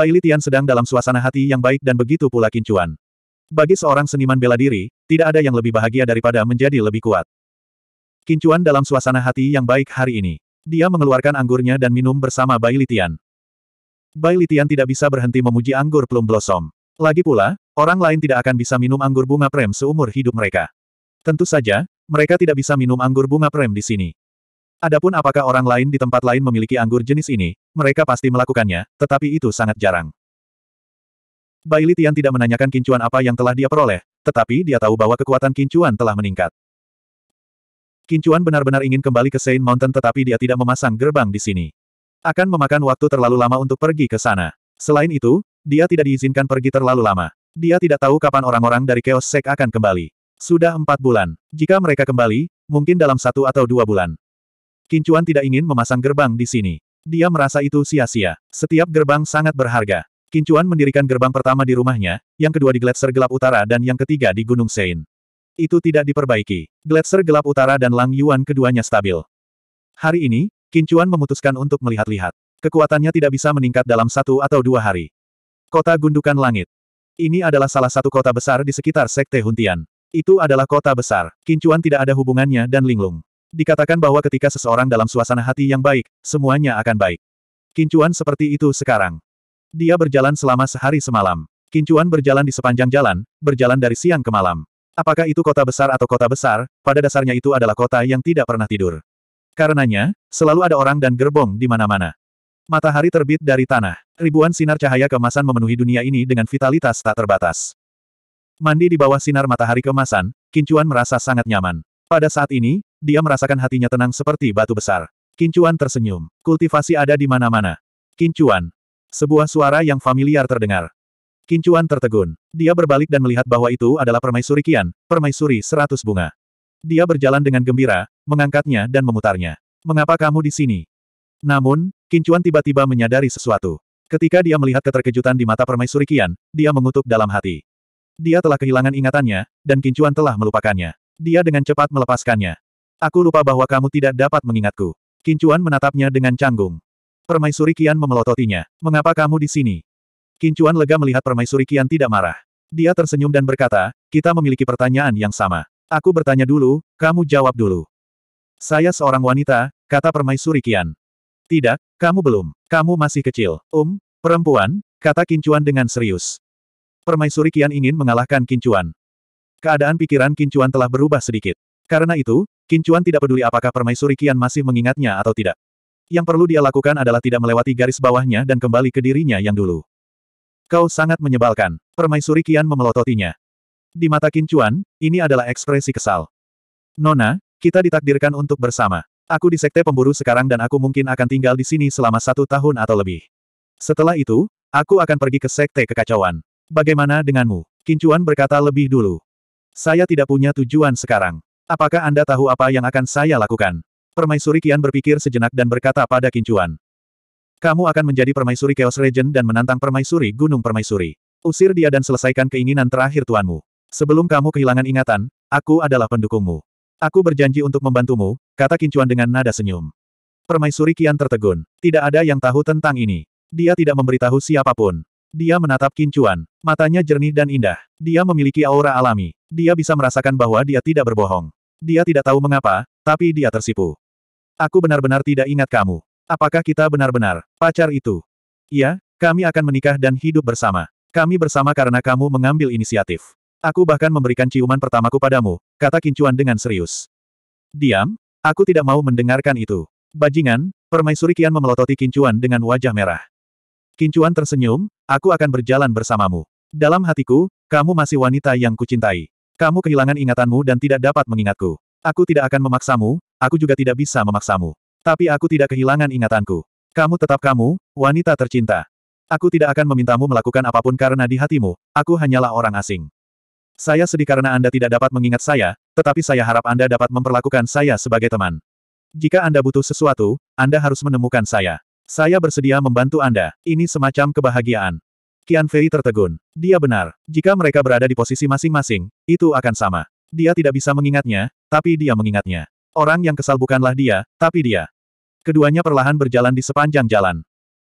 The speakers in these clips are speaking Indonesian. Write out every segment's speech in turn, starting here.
Bai Litian sedang dalam suasana hati yang baik dan begitu pula kincuan. Bagi seorang seniman bela diri, tidak ada yang lebih bahagia daripada menjadi lebih kuat. Kincuan dalam suasana hati yang baik hari ini. Dia mengeluarkan anggurnya dan minum bersama Bai Litian. Bai Litian tidak bisa berhenti memuji anggur plum blossom. Lagi pula, orang lain tidak akan bisa minum anggur bunga prem seumur hidup mereka. Tentu saja, mereka tidak bisa minum anggur bunga prem di sini. Adapun apakah orang lain di tempat lain memiliki anggur jenis ini, mereka pasti melakukannya, tetapi itu sangat jarang. Bai Litian tidak menanyakan kincuan apa yang telah dia peroleh, tetapi dia tahu bahwa kekuatan kincuan telah meningkat. Kincuan benar-benar ingin kembali ke Saint Mountain tetapi dia tidak memasang gerbang di sini. Akan memakan waktu terlalu lama untuk pergi ke sana. Selain itu, dia tidak diizinkan pergi terlalu lama. Dia tidak tahu kapan orang-orang dari Chaos Sek akan kembali. Sudah empat bulan. Jika mereka kembali, mungkin dalam satu atau dua bulan. Kincuan tidak ingin memasang gerbang di sini. Dia merasa itu sia-sia. Setiap gerbang sangat berharga. Kincuan mendirikan gerbang pertama di rumahnya, yang kedua di Gletser Gelap Utara dan yang ketiga di Gunung Sein. Itu tidak diperbaiki. Gletser Gelap Utara dan Lang Yuan keduanya stabil. Hari ini, Kincuan memutuskan untuk melihat-lihat. Kekuatannya tidak bisa meningkat dalam satu atau dua hari. Kota Gundukan Langit. Ini adalah salah satu kota besar di sekitar Sekte Huntian. Itu adalah kota besar. Kincuan tidak ada hubungannya dan linglung. Dikatakan bahwa ketika seseorang dalam suasana hati yang baik, semuanya akan baik. Kincuan seperti itu sekarang. Dia berjalan selama sehari semalam. Kincuan berjalan di sepanjang jalan, berjalan dari siang ke malam. Apakah itu kota besar atau kota besar, pada dasarnya itu adalah kota yang tidak pernah tidur. Karenanya, selalu ada orang dan gerbong di mana-mana. Matahari terbit dari tanah. Ribuan sinar cahaya kemasan memenuhi dunia ini dengan vitalitas tak terbatas. Mandi di bawah sinar matahari kemasan, Kincuan merasa sangat nyaman. Pada saat ini, dia merasakan hatinya tenang seperti batu besar. Kincuan tersenyum. Kultivasi ada di mana-mana. Kincuan. Sebuah suara yang familiar terdengar. Kincuan tertegun. Dia berbalik dan melihat bahwa itu adalah permaisuri Kian, permaisuri seratus bunga. Dia berjalan dengan gembira, mengangkatnya dan memutarnya. Mengapa kamu di sini? Namun, Kincuan tiba-tiba menyadari sesuatu. Ketika dia melihat keterkejutan di mata permaisuri Kian, dia mengutuk dalam hati. Dia telah kehilangan ingatannya, dan Kincuan telah melupakannya. Dia dengan cepat melepaskannya. Aku lupa bahwa kamu tidak dapat mengingatku. Kincuan menatapnya dengan canggung. Permaisuri Kian memelototinya. Mengapa kamu di sini? Kincuan lega melihat Permaisuri Kian tidak marah. Dia tersenyum dan berkata, kita memiliki pertanyaan yang sama. Aku bertanya dulu, kamu jawab dulu. Saya seorang wanita, kata Permaisuri Kian. Tidak, kamu belum. Kamu masih kecil. Um, perempuan, kata Kincuan dengan serius. Permaisuri Kian ingin mengalahkan Kincuan. Keadaan pikiran Kincuan telah berubah sedikit. Karena itu, Kincuan tidak peduli apakah Permaisuri Kian masih mengingatnya atau tidak. Yang perlu dia lakukan adalah tidak melewati garis bawahnya dan kembali ke dirinya yang dulu. Kau sangat menyebalkan. Permaisuri Kian memelototinya. Di mata Kincuan, ini adalah ekspresi kesal. Nona, kita ditakdirkan untuk bersama. Aku di sekte pemburu sekarang dan aku mungkin akan tinggal di sini selama satu tahun atau lebih. Setelah itu, aku akan pergi ke sekte kekacauan. Bagaimana denganmu? Kincuan berkata lebih dulu. Saya tidak punya tujuan sekarang. Apakah Anda tahu apa yang akan saya lakukan? Permaisuri Kian berpikir sejenak dan berkata pada Kincuan. Kamu akan menjadi permaisuri Chaos Regent dan menantang permaisuri Gunung Permaisuri. Usir dia dan selesaikan keinginan terakhir tuanmu. Sebelum kamu kehilangan ingatan, aku adalah pendukungmu. Aku berjanji untuk membantumu, kata Kincuan dengan nada senyum. Permaisuri Kian tertegun. Tidak ada yang tahu tentang ini. Dia tidak memberitahu siapapun. Dia menatap Kincuan. Matanya jernih dan indah. Dia memiliki aura alami. Dia bisa merasakan bahwa dia tidak berbohong. Dia tidak tahu mengapa, tapi dia tersipu. Aku benar-benar tidak ingat kamu. Apakah kita benar-benar pacar itu? Iya, kami akan menikah dan hidup bersama. Kami bersama karena kamu mengambil inisiatif. Aku bahkan memberikan ciuman pertamaku padamu, kata Kincuan dengan serius. Diam, aku tidak mau mendengarkan itu. Bajingan, permaisuri Kian memelototi Kincuan dengan wajah merah. Kincuan tersenyum, aku akan berjalan bersamamu. Dalam hatiku, kamu masih wanita yang kucintai. Kamu kehilangan ingatanmu dan tidak dapat mengingatku. Aku tidak akan memaksamu, aku juga tidak bisa memaksamu. Tapi aku tidak kehilangan ingatanku. Kamu tetap kamu, wanita tercinta. Aku tidak akan memintamu melakukan apapun karena di hatimu, aku hanyalah orang asing. Saya sedih karena Anda tidak dapat mengingat saya, tetapi saya harap Anda dapat memperlakukan saya sebagai teman. Jika Anda butuh sesuatu, Anda harus menemukan saya. Saya bersedia membantu Anda. Ini semacam kebahagiaan. Qian Fei tertegun. Dia benar. Jika mereka berada di posisi masing-masing, itu akan sama. Dia tidak bisa mengingatnya, tapi dia mengingatnya. Orang yang kesal bukanlah dia, tapi dia. Keduanya perlahan berjalan di sepanjang jalan.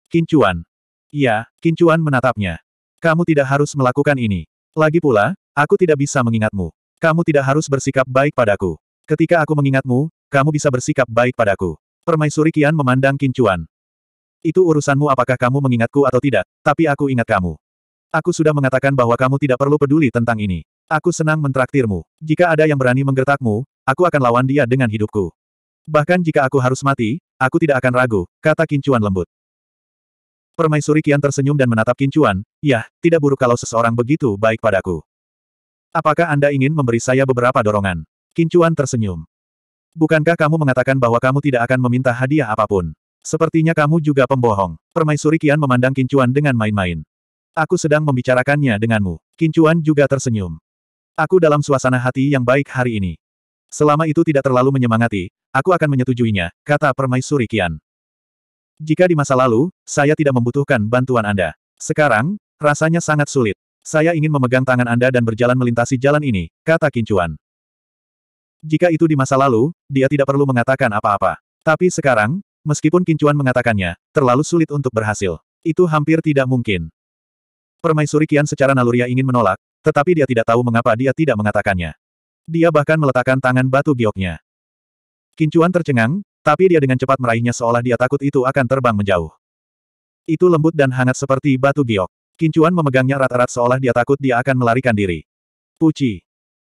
Kincuan. Iya, Kincuan menatapnya. Kamu tidak harus melakukan ini. Lagi pula, aku tidak bisa mengingatmu. Kamu tidak harus bersikap baik padaku. Ketika aku mengingatmu, kamu bisa bersikap baik padaku. Permaisuri Kian memandang Kincuan. Itu urusanmu apakah kamu mengingatku atau tidak, tapi aku ingat kamu. Aku sudah mengatakan bahwa kamu tidak perlu peduli tentang ini. Aku senang mentraktirmu. Jika ada yang berani menggertakmu, aku akan lawan dia dengan hidupku. Bahkan jika aku harus mati, aku tidak akan ragu, kata Kincuan lembut. Permaisuri Kian tersenyum dan menatap Kincuan, yah, tidak buruk kalau seseorang begitu baik padaku. Apakah Anda ingin memberi saya beberapa dorongan? Kincuan tersenyum. Bukankah kamu mengatakan bahwa kamu tidak akan meminta hadiah apapun? Sepertinya kamu juga pembohong. Permaisuri Kian memandang Kincuan dengan main-main. Aku sedang membicarakannya denganmu. Kincuan juga tersenyum. Aku dalam suasana hati yang baik hari ini. Selama itu tidak terlalu menyemangati, aku akan menyetujuinya, kata Permaisuri Kian. Jika di masa lalu, saya tidak membutuhkan bantuan Anda. Sekarang, rasanya sangat sulit. Saya ingin memegang tangan Anda dan berjalan melintasi jalan ini, kata Kincuan. Jika itu di masa lalu, dia tidak perlu mengatakan apa-apa. Tapi sekarang, Meskipun Kincuan mengatakannya, terlalu sulit untuk berhasil. Itu hampir tidak mungkin. Permaisuri Kian secara naluriah ingin menolak, tetapi dia tidak tahu mengapa dia tidak mengatakannya. Dia bahkan meletakkan tangan batu gioknya. Kincuan tercengang, tapi dia dengan cepat meraihnya seolah dia takut itu akan terbang menjauh. Itu lembut dan hangat seperti batu giok. Kincuan memegangnya rata rat seolah dia takut dia akan melarikan diri. Puci.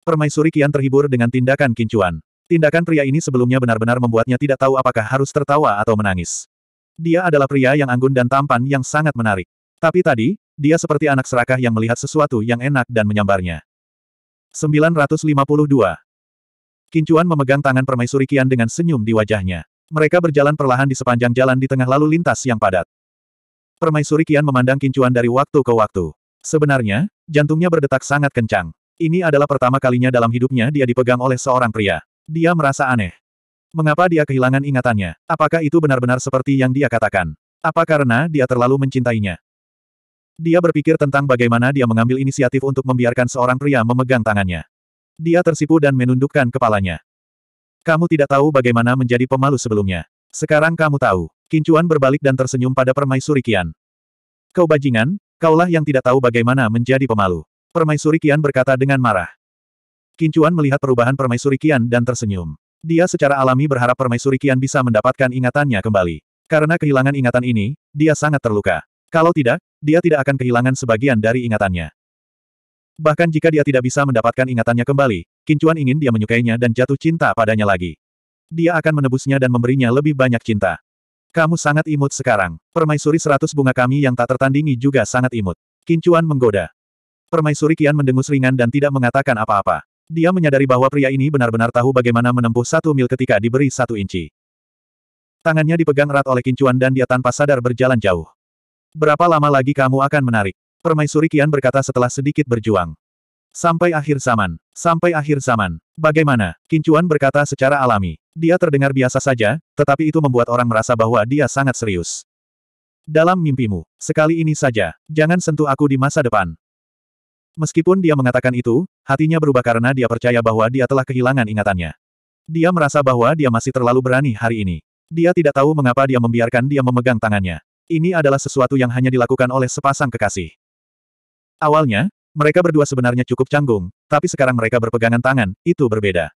Permaisuri Kian terhibur dengan tindakan Kincuan. Tindakan pria ini sebelumnya benar-benar membuatnya tidak tahu apakah harus tertawa atau menangis. Dia adalah pria yang anggun dan tampan yang sangat menarik. Tapi tadi, dia seperti anak serakah yang melihat sesuatu yang enak dan menyambarnya. 952. Kincuan memegang tangan permaisuri Kian dengan senyum di wajahnya. Mereka berjalan perlahan di sepanjang jalan di tengah lalu lintas yang padat. Permaisuri Kian memandang Kincuan dari waktu ke waktu. Sebenarnya, jantungnya berdetak sangat kencang. Ini adalah pertama kalinya dalam hidupnya dia dipegang oleh seorang pria. Dia merasa aneh. Mengapa dia kehilangan ingatannya? Apakah itu benar-benar seperti yang dia katakan? Apa karena dia terlalu mencintainya? Dia berpikir tentang bagaimana dia mengambil inisiatif untuk membiarkan seorang pria memegang tangannya. Dia tersipu dan menundukkan kepalanya. Kamu tidak tahu bagaimana menjadi pemalu sebelumnya. Sekarang kamu tahu. Kincuan berbalik dan tersenyum pada permaisuri Kian. Kau bajingan, kaulah yang tidak tahu bagaimana menjadi pemalu. Permaisuri Kian berkata dengan marah. Kincuan melihat perubahan permaisuri Kian dan tersenyum. Dia secara alami berharap permaisuri Kian bisa mendapatkan ingatannya kembali. Karena kehilangan ingatan ini, dia sangat terluka. Kalau tidak, dia tidak akan kehilangan sebagian dari ingatannya. Bahkan jika dia tidak bisa mendapatkan ingatannya kembali, Kincuan ingin dia menyukainya dan jatuh cinta padanya lagi. Dia akan menebusnya dan memberinya lebih banyak cinta. Kamu sangat imut sekarang. Permaisuri seratus bunga kami yang tak tertandingi juga sangat imut. Kincuan menggoda. Permaisuri Kian mendengus ringan dan tidak mengatakan apa-apa. Dia menyadari bahwa pria ini benar-benar tahu bagaimana menempuh satu mil ketika diberi satu inci. Tangannya dipegang erat oleh kincuan dan dia tanpa sadar berjalan jauh. Berapa lama lagi kamu akan menarik? Permaisuri Kian berkata setelah sedikit berjuang. Sampai akhir zaman. Sampai akhir zaman. Bagaimana? Kincuan berkata secara alami. Dia terdengar biasa saja, tetapi itu membuat orang merasa bahwa dia sangat serius. Dalam mimpimu, sekali ini saja, jangan sentuh aku di masa depan. Meskipun dia mengatakan itu, hatinya berubah karena dia percaya bahwa dia telah kehilangan ingatannya. Dia merasa bahwa dia masih terlalu berani hari ini. Dia tidak tahu mengapa dia membiarkan dia memegang tangannya. Ini adalah sesuatu yang hanya dilakukan oleh sepasang kekasih. Awalnya, mereka berdua sebenarnya cukup canggung, tapi sekarang mereka berpegangan tangan, itu berbeda.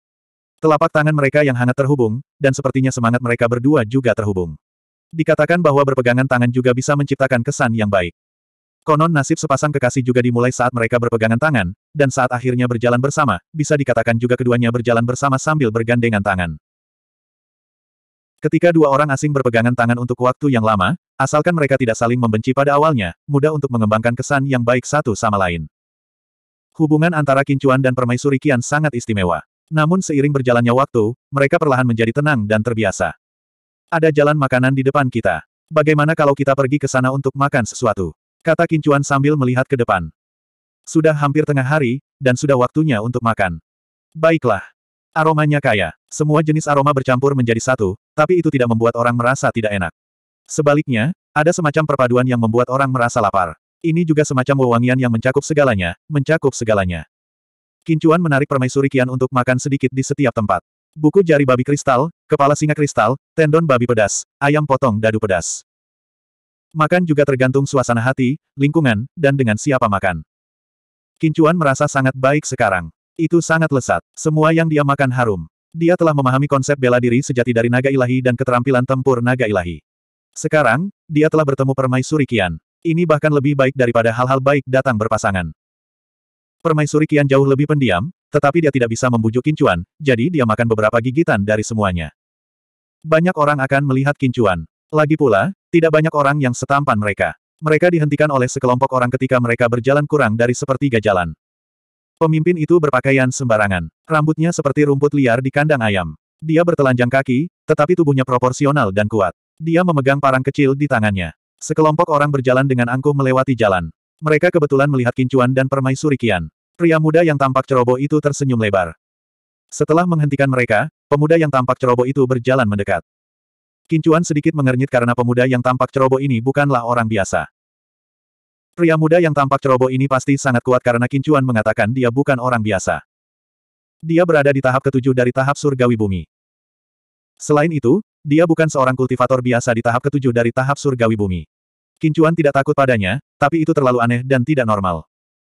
Telapak tangan mereka yang hangat terhubung, dan sepertinya semangat mereka berdua juga terhubung. Dikatakan bahwa berpegangan tangan juga bisa menciptakan kesan yang baik. Konon nasib sepasang kekasih juga dimulai saat mereka berpegangan tangan, dan saat akhirnya berjalan bersama, bisa dikatakan juga keduanya berjalan bersama sambil bergandengan tangan. Ketika dua orang asing berpegangan tangan untuk waktu yang lama, asalkan mereka tidak saling membenci pada awalnya, mudah untuk mengembangkan kesan yang baik satu sama lain. Hubungan antara Kincuan dan Permaisuri Kian sangat istimewa. Namun seiring berjalannya waktu, mereka perlahan menjadi tenang dan terbiasa. Ada jalan makanan di depan kita. Bagaimana kalau kita pergi ke sana untuk makan sesuatu? Kata Kincuan sambil melihat ke depan. Sudah hampir tengah hari, dan sudah waktunya untuk makan. Baiklah. Aromanya kaya. Semua jenis aroma bercampur menjadi satu, tapi itu tidak membuat orang merasa tidak enak. Sebaliknya, ada semacam perpaduan yang membuat orang merasa lapar. Ini juga semacam wewangian yang mencakup segalanya, mencakup segalanya. Kincuan menarik permaisuri Kian untuk makan sedikit di setiap tempat. Buku jari babi kristal, kepala singa kristal, tendon babi pedas, ayam potong dadu pedas. Makan juga tergantung suasana hati, lingkungan, dan dengan siapa makan. Kincuan merasa sangat baik sekarang. Itu sangat lesat. Semua yang dia makan harum. Dia telah memahami konsep bela diri sejati dari naga ilahi dan keterampilan tempur naga ilahi. Sekarang, dia telah bertemu permaisuri Kian. Ini bahkan lebih baik daripada hal-hal baik datang berpasangan. Permaisuri Kian jauh lebih pendiam, tetapi dia tidak bisa membujuk Kincuan, jadi dia makan beberapa gigitan dari semuanya. Banyak orang akan melihat Kincuan. Lagi pula, tidak banyak orang yang setampan mereka. Mereka dihentikan oleh sekelompok orang ketika mereka berjalan kurang dari sepertiga jalan. Pemimpin itu berpakaian sembarangan. Rambutnya seperti rumput liar di kandang ayam. Dia bertelanjang kaki, tetapi tubuhnya proporsional dan kuat. Dia memegang parang kecil di tangannya. Sekelompok orang berjalan dengan angkuh melewati jalan. Mereka kebetulan melihat Kincuan dan permaisuri Kian. Pria muda yang tampak ceroboh itu tersenyum lebar. Setelah menghentikan mereka, pemuda yang tampak ceroboh itu berjalan mendekat. Kincuan sedikit mengernyit karena pemuda yang tampak ceroboh ini bukanlah orang biasa. Pria muda yang tampak ceroboh ini pasti sangat kuat karena Kincuan mengatakan dia bukan orang biasa. Dia berada di tahap ketujuh dari tahap surgawi bumi. Selain itu, dia bukan seorang kultivator biasa di tahap ketujuh dari tahap surgawi bumi. Kincuan tidak takut padanya, tapi itu terlalu aneh dan tidak normal.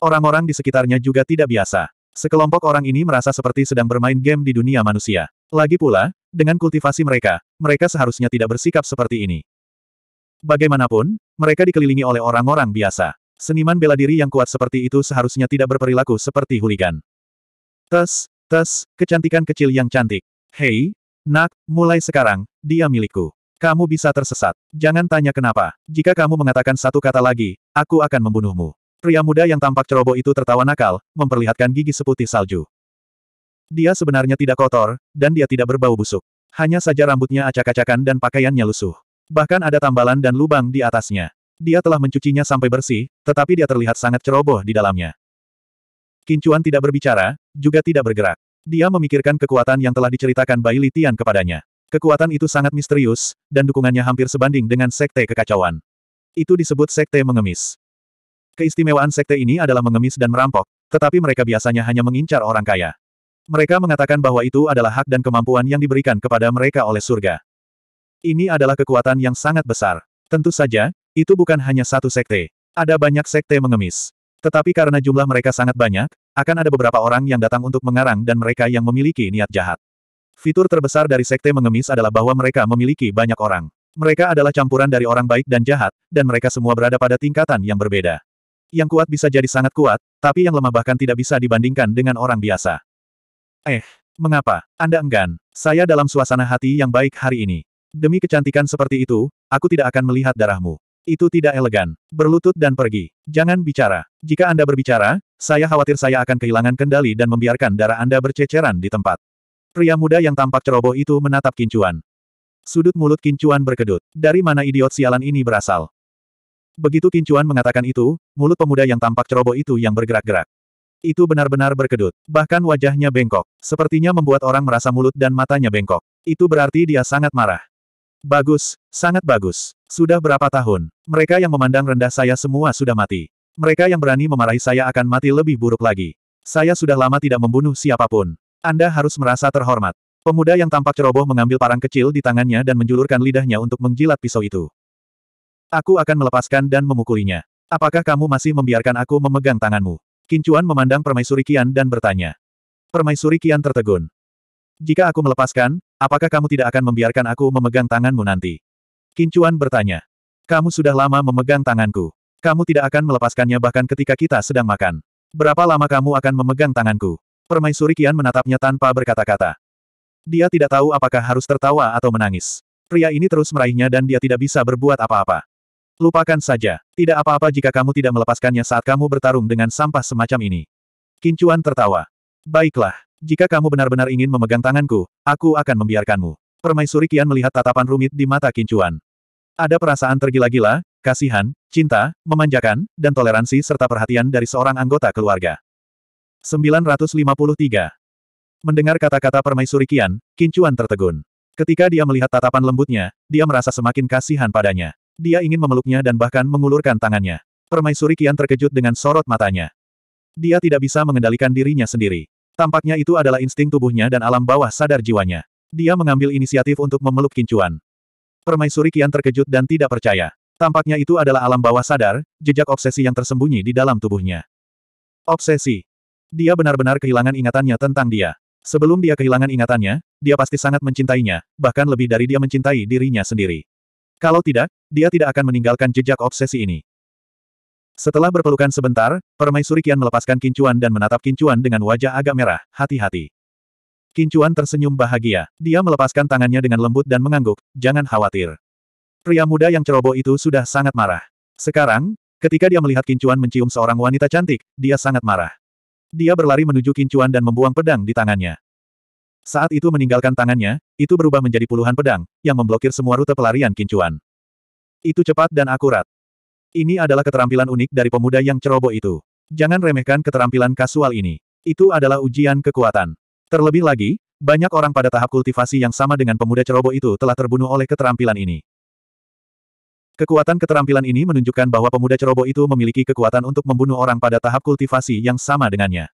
Orang-orang di sekitarnya juga tidak biasa. Sekelompok orang ini merasa seperti sedang bermain game di dunia manusia. Lagi pula, dengan kultivasi mereka, mereka seharusnya tidak bersikap seperti ini. Bagaimanapun, mereka dikelilingi oleh orang-orang biasa. Seniman bela diri yang kuat seperti itu seharusnya tidak berperilaku seperti huligan. Tes, tes, kecantikan kecil yang cantik. Hei, nak, mulai sekarang, dia milikku. Kamu bisa tersesat. Jangan tanya kenapa. Jika kamu mengatakan satu kata lagi, aku akan membunuhmu. Pria muda yang tampak ceroboh itu tertawa nakal, memperlihatkan gigi seputih salju. Dia sebenarnya tidak kotor, dan dia tidak berbau busuk. Hanya saja rambutnya acak-acakan dan pakaiannya lusuh. Bahkan ada tambalan dan lubang di atasnya. Dia telah mencucinya sampai bersih, tetapi dia terlihat sangat ceroboh di dalamnya. Kincuan tidak berbicara, juga tidak bergerak. Dia memikirkan kekuatan yang telah diceritakan Bai Litian kepadanya. Kekuatan itu sangat misterius, dan dukungannya hampir sebanding dengan sekte kekacauan. Itu disebut sekte mengemis. Keistimewaan sekte ini adalah mengemis dan merampok, tetapi mereka biasanya hanya mengincar orang kaya. Mereka mengatakan bahwa itu adalah hak dan kemampuan yang diberikan kepada mereka oleh surga. Ini adalah kekuatan yang sangat besar. Tentu saja, itu bukan hanya satu sekte. Ada banyak sekte mengemis. Tetapi karena jumlah mereka sangat banyak, akan ada beberapa orang yang datang untuk mengarang dan mereka yang memiliki niat jahat. Fitur terbesar dari sekte mengemis adalah bahwa mereka memiliki banyak orang. Mereka adalah campuran dari orang baik dan jahat, dan mereka semua berada pada tingkatan yang berbeda. Yang kuat bisa jadi sangat kuat, tapi yang lemah bahkan tidak bisa dibandingkan dengan orang biasa. Eh, mengapa? Anda enggan. Saya dalam suasana hati yang baik hari ini. Demi kecantikan seperti itu, aku tidak akan melihat darahmu. Itu tidak elegan. Berlutut dan pergi. Jangan bicara. Jika Anda berbicara, saya khawatir saya akan kehilangan kendali dan membiarkan darah Anda berceceran di tempat. Pria muda yang tampak ceroboh itu menatap kincuan. Sudut mulut kincuan berkedut. Dari mana idiot sialan ini berasal? Begitu kincuan mengatakan itu, mulut pemuda yang tampak ceroboh itu yang bergerak-gerak. Itu benar-benar berkedut. Bahkan wajahnya bengkok. Sepertinya membuat orang merasa mulut dan matanya bengkok. Itu berarti dia sangat marah. Bagus, sangat bagus. Sudah berapa tahun? Mereka yang memandang rendah saya semua sudah mati. Mereka yang berani memarahi saya akan mati lebih buruk lagi. Saya sudah lama tidak membunuh siapapun. Anda harus merasa terhormat. Pemuda yang tampak ceroboh mengambil parang kecil di tangannya dan menjulurkan lidahnya untuk menjilat pisau itu. Aku akan melepaskan dan memukulinya. Apakah kamu masih membiarkan aku memegang tanganmu? Kincuan memandang Permaisuri Kian dan bertanya. Permaisuri Kian tertegun. Jika aku melepaskan, apakah kamu tidak akan membiarkan aku memegang tanganmu nanti? Kincuan bertanya. Kamu sudah lama memegang tanganku. Kamu tidak akan melepaskannya bahkan ketika kita sedang makan. Berapa lama kamu akan memegang tanganku? Permaisuri Kian menatapnya tanpa berkata-kata. Dia tidak tahu apakah harus tertawa atau menangis. Pria ini terus meraihnya dan dia tidak bisa berbuat apa-apa. Lupakan saja, tidak apa-apa jika kamu tidak melepaskannya saat kamu bertarung dengan sampah semacam ini. Kincuan tertawa. Baiklah, jika kamu benar-benar ingin memegang tanganku, aku akan membiarkanmu. Permaisuri Kian melihat tatapan rumit di mata Kincuan. Ada perasaan tergila-gila, kasihan, cinta, memanjakan, dan toleransi serta perhatian dari seorang anggota keluarga. 953. Mendengar kata-kata permaisuri Kian, Kincuan tertegun. Ketika dia melihat tatapan lembutnya, dia merasa semakin kasihan padanya. Dia ingin memeluknya dan bahkan mengulurkan tangannya. Permaisuri Kian terkejut dengan sorot matanya. Dia tidak bisa mengendalikan dirinya sendiri. Tampaknya itu adalah insting tubuhnya dan alam bawah sadar jiwanya. Dia mengambil inisiatif untuk memeluk Kincuan. Permaisuri Kian terkejut dan tidak percaya. Tampaknya itu adalah alam bawah sadar, jejak obsesi yang tersembunyi di dalam tubuhnya. Obsesi. Dia benar-benar kehilangan ingatannya tentang dia. Sebelum dia kehilangan ingatannya, dia pasti sangat mencintainya, bahkan lebih dari dia mencintai dirinya sendiri. Kalau tidak, dia tidak akan meninggalkan jejak obsesi ini. Setelah berpelukan sebentar, permaisuri Kian melepaskan Kincuan dan menatap Kincuan dengan wajah agak merah, hati-hati. Kincuan tersenyum bahagia. Dia melepaskan tangannya dengan lembut dan mengangguk, jangan khawatir. Pria muda yang ceroboh itu sudah sangat marah. Sekarang, ketika dia melihat Kincuan mencium seorang wanita cantik, dia sangat marah. Dia berlari menuju Kincuan dan membuang pedang di tangannya. Saat itu meninggalkan tangannya, itu berubah menjadi puluhan pedang, yang memblokir semua rute pelarian Kincuan. Itu cepat dan akurat. Ini adalah keterampilan unik dari pemuda yang ceroboh itu. Jangan remehkan keterampilan kasual ini. Itu adalah ujian kekuatan. Terlebih lagi, banyak orang pada tahap kultivasi yang sama dengan pemuda ceroboh itu telah terbunuh oleh keterampilan ini. Kekuatan keterampilan ini menunjukkan bahwa pemuda ceroboh itu memiliki kekuatan untuk membunuh orang pada tahap kultivasi yang sama dengannya.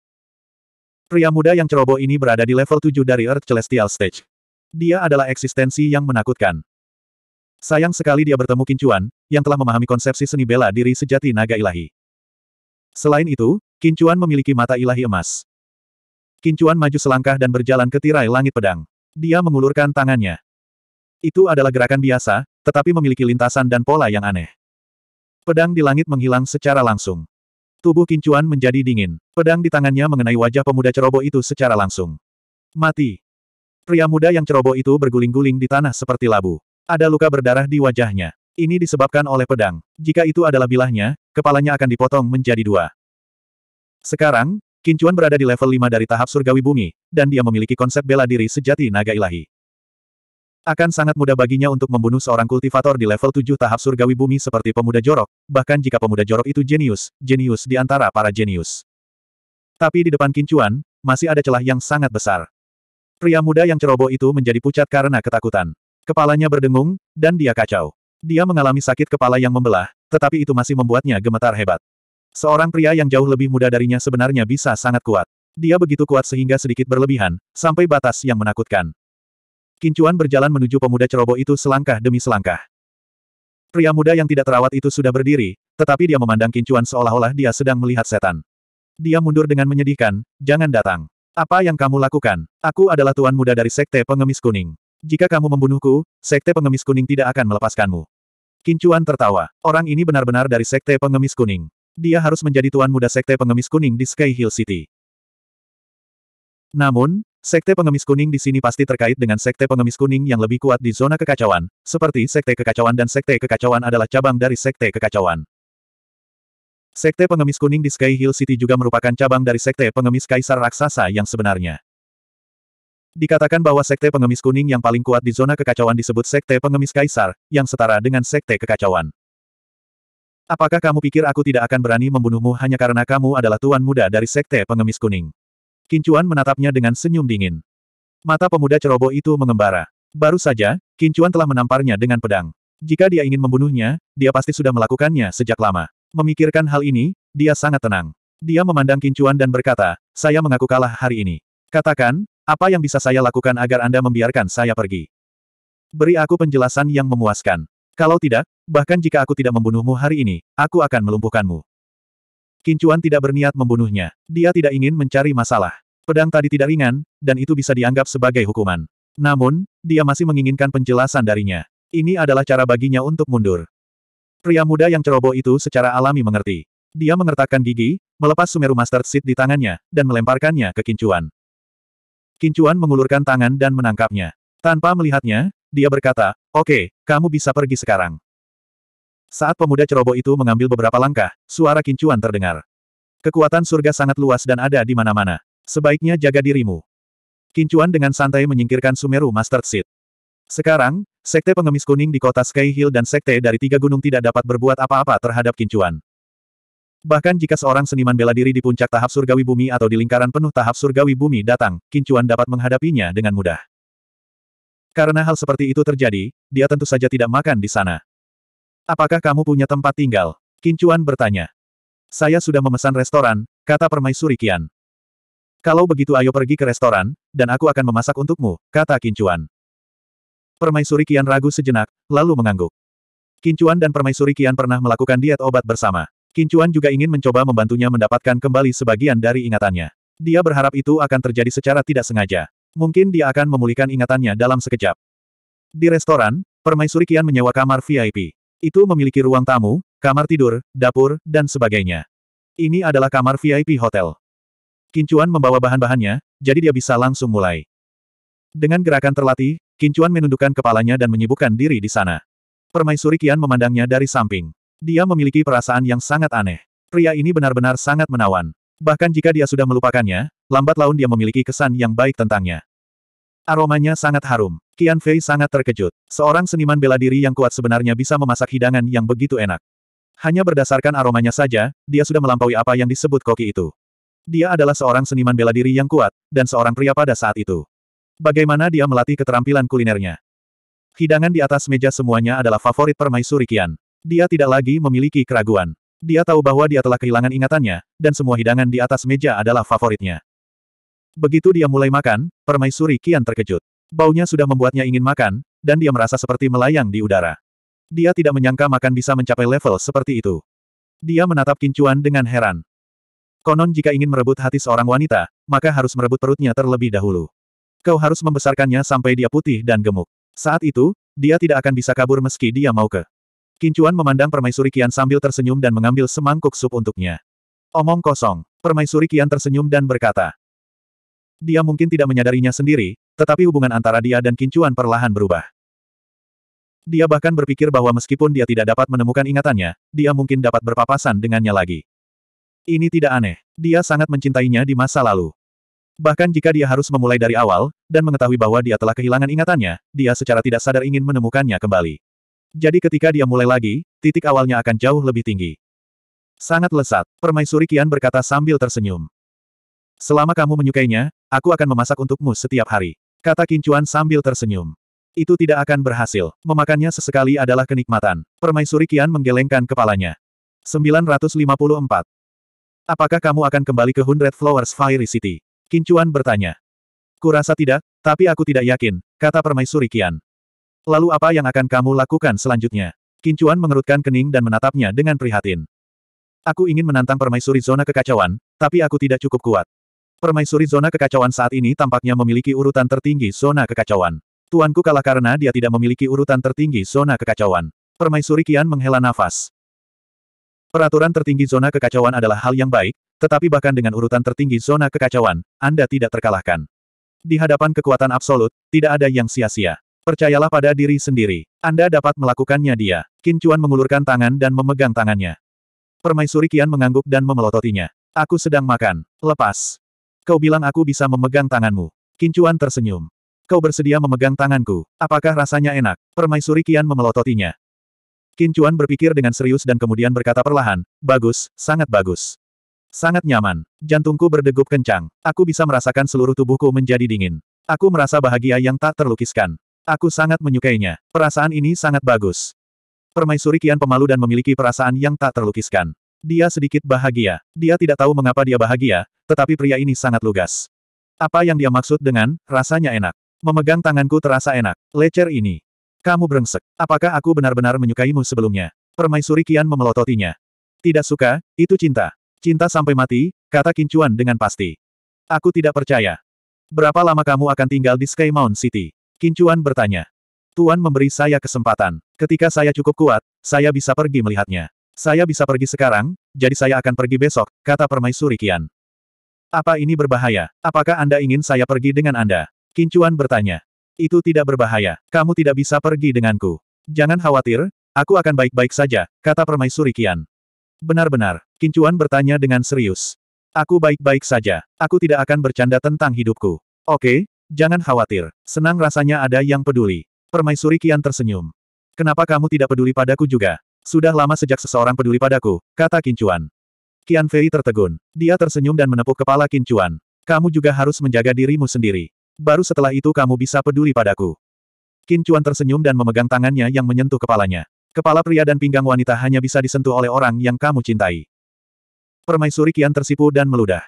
Pria muda yang ceroboh ini berada di level 7 dari Earth Celestial Stage. Dia adalah eksistensi yang menakutkan. Sayang sekali dia bertemu Kincuan, yang telah memahami konsepsi seni bela diri sejati naga ilahi. Selain itu, Kincuan memiliki mata ilahi emas. Kincuan maju selangkah dan berjalan ke tirai langit pedang. Dia mengulurkan tangannya. Itu adalah gerakan biasa, tetapi memiliki lintasan dan pola yang aneh. Pedang di langit menghilang secara langsung. Tubuh Kincuan menjadi dingin. Pedang di tangannya mengenai wajah pemuda ceroboh itu secara langsung. Mati. Pria muda yang ceroboh itu berguling-guling di tanah seperti labu. Ada luka berdarah di wajahnya. Ini disebabkan oleh pedang. Jika itu adalah bilahnya, kepalanya akan dipotong menjadi dua. Sekarang, Kincuan berada di level 5 dari tahap surgawi bumi, dan dia memiliki konsep bela diri sejati naga ilahi. Akan sangat mudah baginya untuk membunuh seorang kultivator di level 7 tahap surgawi bumi seperti pemuda jorok, bahkan jika pemuda jorok itu jenius, jenius di antara para jenius. Tapi di depan kincuan, masih ada celah yang sangat besar. Pria muda yang ceroboh itu menjadi pucat karena ketakutan. Kepalanya berdengung, dan dia kacau. Dia mengalami sakit kepala yang membelah, tetapi itu masih membuatnya gemetar hebat. Seorang pria yang jauh lebih muda darinya sebenarnya bisa sangat kuat. Dia begitu kuat sehingga sedikit berlebihan, sampai batas yang menakutkan. Kincuan berjalan menuju pemuda ceroboh itu selangkah demi selangkah. Pria muda yang tidak terawat itu sudah berdiri, tetapi dia memandang Kincuan seolah-olah dia sedang melihat setan. Dia mundur dengan menyedihkan, jangan datang. Apa yang kamu lakukan? Aku adalah tuan muda dari Sekte Pengemis Kuning. Jika kamu membunuhku, Sekte Pengemis Kuning tidak akan melepaskanmu. Kincuan tertawa. Orang ini benar-benar dari Sekte Pengemis Kuning. Dia harus menjadi tuan muda Sekte Pengemis Kuning di Sky Hill City. Namun, Sekte pengemis kuning di sini pasti terkait dengan sekte pengemis kuning yang lebih kuat di zona kekacauan, seperti sekte kekacauan dan sekte kekacauan adalah cabang dari sekte kekacauan. Sekte pengemis kuning di Sky Hill City juga merupakan cabang dari sekte pengemis kaisar raksasa yang sebenarnya. Dikatakan bahwa sekte pengemis kuning yang paling kuat di zona kekacauan disebut sekte pengemis kaisar, yang setara dengan sekte kekacauan. Apakah kamu pikir aku tidak akan berani membunuhmu hanya karena kamu adalah tuan muda dari sekte pengemis kuning? Kincuan menatapnya dengan senyum dingin. Mata pemuda ceroboh itu mengembara. Baru saja, Kincuan telah menamparnya dengan pedang. Jika dia ingin membunuhnya, dia pasti sudah melakukannya sejak lama. Memikirkan hal ini, dia sangat tenang. Dia memandang Kincuan dan berkata, saya mengaku kalah hari ini. Katakan, apa yang bisa saya lakukan agar Anda membiarkan saya pergi? Beri aku penjelasan yang memuaskan. Kalau tidak, bahkan jika aku tidak membunuhmu hari ini, aku akan melumpuhkanmu. Kincuan tidak berniat membunuhnya. Dia tidak ingin mencari masalah. Pedang tadi tidak ringan, dan itu bisa dianggap sebagai hukuman. Namun, dia masih menginginkan penjelasan darinya. Ini adalah cara baginya untuk mundur. Pria muda yang ceroboh itu secara alami mengerti. Dia mengertakkan gigi, melepas Sumeru Master Seed di tangannya, dan melemparkannya ke Kincuan. Kincuan mengulurkan tangan dan menangkapnya. Tanpa melihatnya, dia berkata, Oke, okay, kamu bisa pergi sekarang. Saat pemuda ceroboh itu mengambil beberapa langkah, suara kincuan terdengar. Kekuatan surga sangat luas dan ada di mana-mana. Sebaiknya jaga dirimu. Kincuan dengan santai menyingkirkan Sumeru Master Seed. Sekarang, Sekte Pengemis Kuning di kota Sky Hill dan Sekte dari Tiga Gunung tidak dapat berbuat apa-apa terhadap Kincuan. Bahkan jika seorang seniman bela diri di puncak tahap surgawi bumi atau di lingkaran penuh tahap surgawi bumi datang, Kincuan dapat menghadapinya dengan mudah. Karena hal seperti itu terjadi, dia tentu saja tidak makan di sana. Apakah kamu punya tempat tinggal? Kincuan bertanya. Saya sudah memesan restoran, kata permaisuri Kian. Kalau begitu ayo pergi ke restoran, dan aku akan memasak untukmu, kata Kincuan. Permaisuri Kian ragu sejenak, lalu mengangguk. Kincuan dan permaisuri Kian pernah melakukan diet obat bersama. Kincuan juga ingin mencoba membantunya mendapatkan kembali sebagian dari ingatannya. Dia berharap itu akan terjadi secara tidak sengaja. Mungkin dia akan memulihkan ingatannya dalam sekejap. Di restoran, permaisuri Kian menyewa kamar VIP. Itu memiliki ruang tamu, kamar tidur, dapur, dan sebagainya. Ini adalah kamar VIP hotel. Kincuan membawa bahan-bahannya, jadi dia bisa langsung mulai. Dengan gerakan terlatih, Kincuan menundukkan kepalanya dan menyibukkan diri di sana. Permaisuri Kian memandangnya dari samping. Dia memiliki perasaan yang sangat aneh. Pria ini benar-benar sangat menawan. Bahkan jika dia sudah melupakannya, lambat laun dia memiliki kesan yang baik tentangnya. Aromanya sangat harum. Qian Fei sangat terkejut. Seorang seniman bela diri yang kuat sebenarnya bisa memasak hidangan yang begitu enak. Hanya berdasarkan aromanya saja, dia sudah melampaui apa yang disebut koki itu. Dia adalah seorang seniman bela diri yang kuat, dan seorang pria pada saat itu. Bagaimana dia melatih keterampilan kulinernya? Hidangan di atas meja semuanya adalah favorit permaisuri Kian. Dia tidak lagi memiliki keraguan. Dia tahu bahwa dia telah kehilangan ingatannya, dan semua hidangan di atas meja adalah favoritnya. Begitu dia mulai makan, permaisuri kian terkejut. Baunya sudah membuatnya ingin makan, dan dia merasa seperti melayang di udara. Dia tidak menyangka makan bisa mencapai level seperti itu. Dia menatap kincuan dengan heran. Konon jika ingin merebut hati seorang wanita, maka harus merebut perutnya terlebih dahulu. Kau harus membesarkannya sampai dia putih dan gemuk. Saat itu, dia tidak akan bisa kabur meski dia mau ke. Kincuan memandang permaisuri kian sambil tersenyum dan mengambil semangkuk sup untuknya. Omong kosong, permaisuri kian tersenyum dan berkata, dia mungkin tidak menyadarinya sendiri, tetapi hubungan antara dia dan Kincuan perlahan berubah. Dia bahkan berpikir bahwa meskipun dia tidak dapat menemukan ingatannya, dia mungkin dapat berpapasan dengannya lagi. Ini tidak aneh. Dia sangat mencintainya di masa lalu. Bahkan jika dia harus memulai dari awal, dan mengetahui bahwa dia telah kehilangan ingatannya, dia secara tidak sadar ingin menemukannya kembali. Jadi ketika dia mulai lagi, titik awalnya akan jauh lebih tinggi. Sangat lesat, permaisuri Kian berkata sambil tersenyum. Selama kamu menyukainya, aku akan memasak untukmu setiap hari. Kata Kincuan sambil tersenyum. Itu tidak akan berhasil. Memakannya sesekali adalah kenikmatan. Permaisuri Kian menggelengkan kepalanya. 954. Apakah kamu akan kembali ke Hundred Flowers Fiery City? Kincuan bertanya. Kurasa tidak, tapi aku tidak yakin, kata Permaisuri Kian. Lalu apa yang akan kamu lakukan selanjutnya? Kincuan mengerutkan kening dan menatapnya dengan prihatin. Aku ingin menantang permaisuri zona kekacauan, tapi aku tidak cukup kuat. Permaisuri zona kekacauan saat ini tampaknya memiliki urutan tertinggi zona kekacauan. Tuanku kalah karena dia tidak memiliki urutan tertinggi zona kekacauan. Permaisuri Kian menghela nafas. Peraturan tertinggi zona kekacauan adalah hal yang baik, tetapi bahkan dengan urutan tertinggi zona kekacauan, Anda tidak terkalahkan. Di hadapan kekuatan absolut, tidak ada yang sia-sia. Percayalah pada diri sendiri. Anda dapat melakukannya dia. Qin Chuan mengulurkan tangan dan memegang tangannya. Permaisuri Kian mengangguk dan memelototinya. Aku sedang makan. Lepas. Kau bilang aku bisa memegang tanganmu. Kincuan tersenyum. Kau bersedia memegang tanganku. Apakah rasanya enak? Permaisuri Kian memelototinya. Kincuan berpikir dengan serius dan kemudian berkata perlahan, bagus, sangat bagus. Sangat nyaman. Jantungku berdegup kencang. Aku bisa merasakan seluruh tubuhku menjadi dingin. Aku merasa bahagia yang tak terlukiskan. Aku sangat menyukainya. Perasaan ini sangat bagus. Permaisuri Kian pemalu dan memiliki perasaan yang tak terlukiskan. Dia sedikit bahagia. Dia tidak tahu mengapa dia bahagia, tetapi pria ini sangat lugas. Apa yang dia maksud dengan, rasanya enak. Memegang tanganku terasa enak. Lecer ini. Kamu brengsek. Apakah aku benar-benar menyukaimu sebelumnya? Permaisuri Kian memelototinya. Tidak suka, itu cinta. Cinta sampai mati, kata Kincuan dengan pasti. Aku tidak percaya. Berapa lama kamu akan tinggal di Sky Skymount City? Kincuan bertanya. Tuan memberi saya kesempatan. Ketika saya cukup kuat, saya bisa pergi melihatnya. Saya bisa pergi sekarang, jadi saya akan pergi besok, kata permaisuri Kian. Apa ini berbahaya? Apakah Anda ingin saya pergi dengan Anda? Kincuan bertanya. Itu tidak berbahaya, kamu tidak bisa pergi denganku. Jangan khawatir, aku akan baik-baik saja, kata permaisuri Kian. Benar-benar, Kincuan bertanya dengan serius. Aku baik-baik saja, aku tidak akan bercanda tentang hidupku. Oke, jangan khawatir, senang rasanya ada yang peduli. Permaisuri Kian tersenyum. Kenapa kamu tidak peduli padaku juga? Sudah lama sejak seseorang peduli padaku, kata Kincuan. Qian Fei tertegun. Dia tersenyum dan menepuk kepala Kincuan. Kamu juga harus menjaga dirimu sendiri. Baru setelah itu kamu bisa peduli padaku. Kincuan tersenyum dan memegang tangannya yang menyentuh kepalanya. Kepala pria dan pinggang wanita hanya bisa disentuh oleh orang yang kamu cintai. Permaisuri Kian tersipu dan meludah.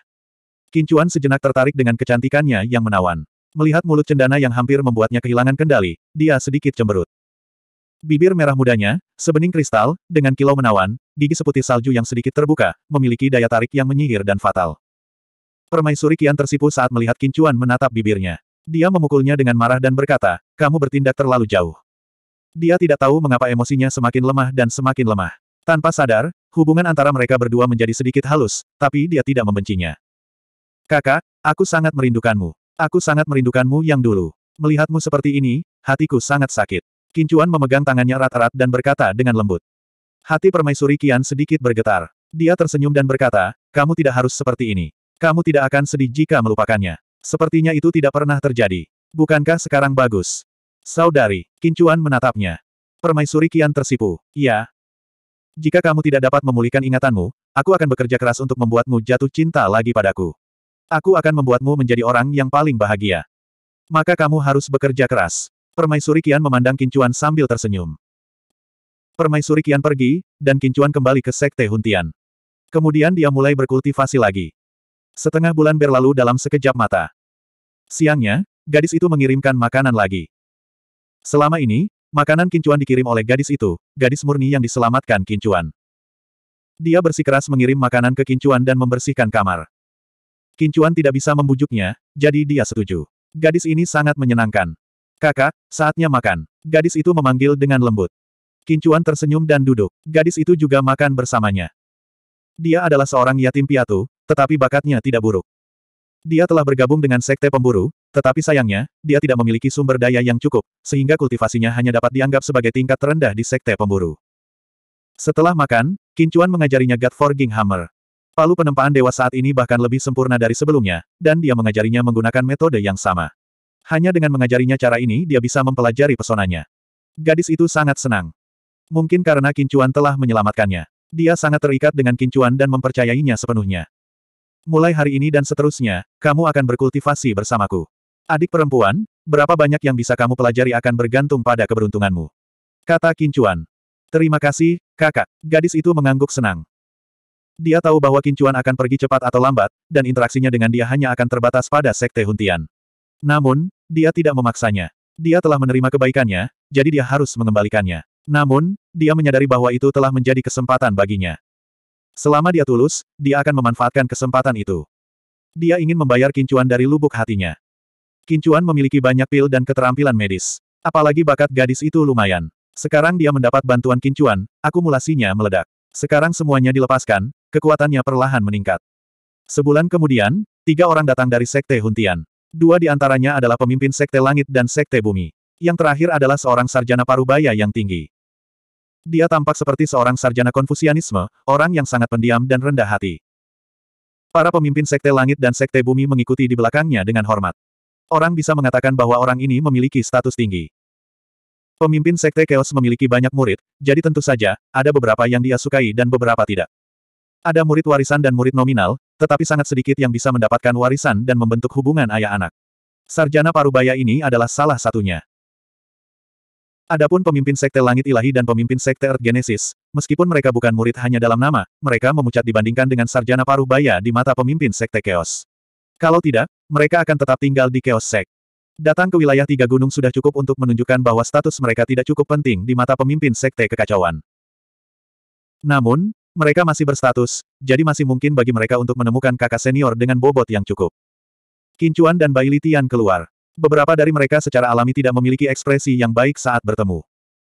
Kincuan sejenak tertarik dengan kecantikannya yang menawan. Melihat mulut cendana yang hampir membuatnya kehilangan kendali, dia sedikit cemberut. Bibir merah mudanya, sebening kristal, dengan kilau menawan, gigi seputih salju yang sedikit terbuka, memiliki daya tarik yang menyihir dan fatal. Permaisuri Kian tersipu saat melihat Kincuan menatap bibirnya. Dia memukulnya dengan marah dan berkata, kamu bertindak terlalu jauh. Dia tidak tahu mengapa emosinya semakin lemah dan semakin lemah. Tanpa sadar, hubungan antara mereka berdua menjadi sedikit halus, tapi dia tidak membencinya. Kakak, aku sangat merindukanmu. Aku sangat merindukanmu yang dulu. Melihatmu seperti ini, hatiku sangat sakit. Kincuan memegang tangannya rat-rat dan berkata dengan lembut. Hati permaisuri Kian sedikit bergetar. Dia tersenyum dan berkata, kamu tidak harus seperti ini. Kamu tidak akan sedih jika melupakannya. Sepertinya itu tidak pernah terjadi. Bukankah sekarang bagus? Saudari, Kincuan menatapnya. Permaisuri Kian tersipu. Ya. Jika kamu tidak dapat memulihkan ingatanmu, aku akan bekerja keras untuk membuatmu jatuh cinta lagi padaku. Aku akan membuatmu menjadi orang yang paling bahagia. Maka kamu harus bekerja keras. Permaisuri Kian memandang Kincuan sambil tersenyum. Permaisuri Kian pergi, dan Kincuan kembali ke Sekte Huntian. Kemudian dia mulai berkultivasi lagi. Setengah bulan berlalu dalam sekejap mata. Siangnya, gadis itu mengirimkan makanan lagi. Selama ini, makanan Kincuan dikirim oleh gadis itu, gadis murni yang diselamatkan Kincuan. Dia bersikeras mengirim makanan ke Kincuan dan membersihkan kamar. Kincuan tidak bisa membujuknya, jadi dia setuju. Gadis ini sangat menyenangkan. Kakak, saatnya makan. Gadis itu memanggil dengan lembut. Kincuan tersenyum dan duduk. Gadis itu juga makan bersamanya. Dia adalah seorang yatim piatu, tetapi bakatnya tidak buruk. Dia telah bergabung dengan sekte pemburu, tetapi sayangnya, dia tidak memiliki sumber daya yang cukup, sehingga kultivasinya hanya dapat dianggap sebagai tingkat terendah di sekte pemburu. Setelah makan, Kincuan mengajarinya God Forging Hammer. Palu penempaan dewa saat ini bahkan lebih sempurna dari sebelumnya, dan dia mengajarinya menggunakan metode yang sama. Hanya dengan mengajarinya cara ini dia bisa mempelajari pesonanya. Gadis itu sangat senang. Mungkin karena Kincuan telah menyelamatkannya. Dia sangat terikat dengan Kincuan dan mempercayainya sepenuhnya. Mulai hari ini dan seterusnya, kamu akan berkultivasi bersamaku. Adik perempuan, berapa banyak yang bisa kamu pelajari akan bergantung pada keberuntunganmu. Kata Kincuan. Terima kasih, kakak. Gadis itu mengangguk senang. Dia tahu bahwa Kincuan akan pergi cepat atau lambat, dan interaksinya dengan dia hanya akan terbatas pada Sekte Huntian. Namun, dia tidak memaksanya. Dia telah menerima kebaikannya, jadi dia harus mengembalikannya. Namun, dia menyadari bahwa itu telah menjadi kesempatan baginya. Selama dia tulus, dia akan memanfaatkan kesempatan itu. Dia ingin membayar kincuan dari lubuk hatinya. Kincuan memiliki banyak pil dan keterampilan medis. Apalagi bakat gadis itu lumayan. Sekarang dia mendapat bantuan kincuan, akumulasinya meledak. Sekarang semuanya dilepaskan, kekuatannya perlahan meningkat. Sebulan kemudian, tiga orang datang dari Sekte Huntian. Dua di antaranya adalah pemimpin Sekte Langit dan Sekte Bumi. Yang terakhir adalah seorang sarjana parubaya yang tinggi. Dia tampak seperti seorang sarjana konfusianisme, orang yang sangat pendiam dan rendah hati. Para pemimpin Sekte Langit dan Sekte Bumi mengikuti di belakangnya dengan hormat. Orang bisa mengatakan bahwa orang ini memiliki status tinggi. Pemimpin Sekte Chaos memiliki banyak murid, jadi tentu saja, ada beberapa yang dia sukai dan beberapa tidak. Ada murid warisan dan murid nominal, tetapi sangat sedikit yang bisa mendapatkan warisan dan membentuk hubungan ayah anak. Sarjana Parubaya ini adalah salah satunya. Adapun pemimpin Sekte Langit Ilahi dan pemimpin Sekte Earth Genesis, meskipun mereka bukan murid hanya dalam nama, mereka memucat dibandingkan dengan Sarjana Parubaya di mata pemimpin Sekte Chaos. Kalau tidak, mereka akan tetap tinggal di Chaos Sect. Datang ke wilayah tiga gunung sudah cukup untuk menunjukkan bahwa status mereka tidak cukup penting di mata pemimpin sekte kekacauan. Namun, mereka masih berstatus, jadi masih mungkin bagi mereka untuk menemukan kakak senior dengan bobot yang cukup. Kincuan dan Bai Litian keluar. Beberapa dari mereka secara alami tidak memiliki ekspresi yang baik saat bertemu.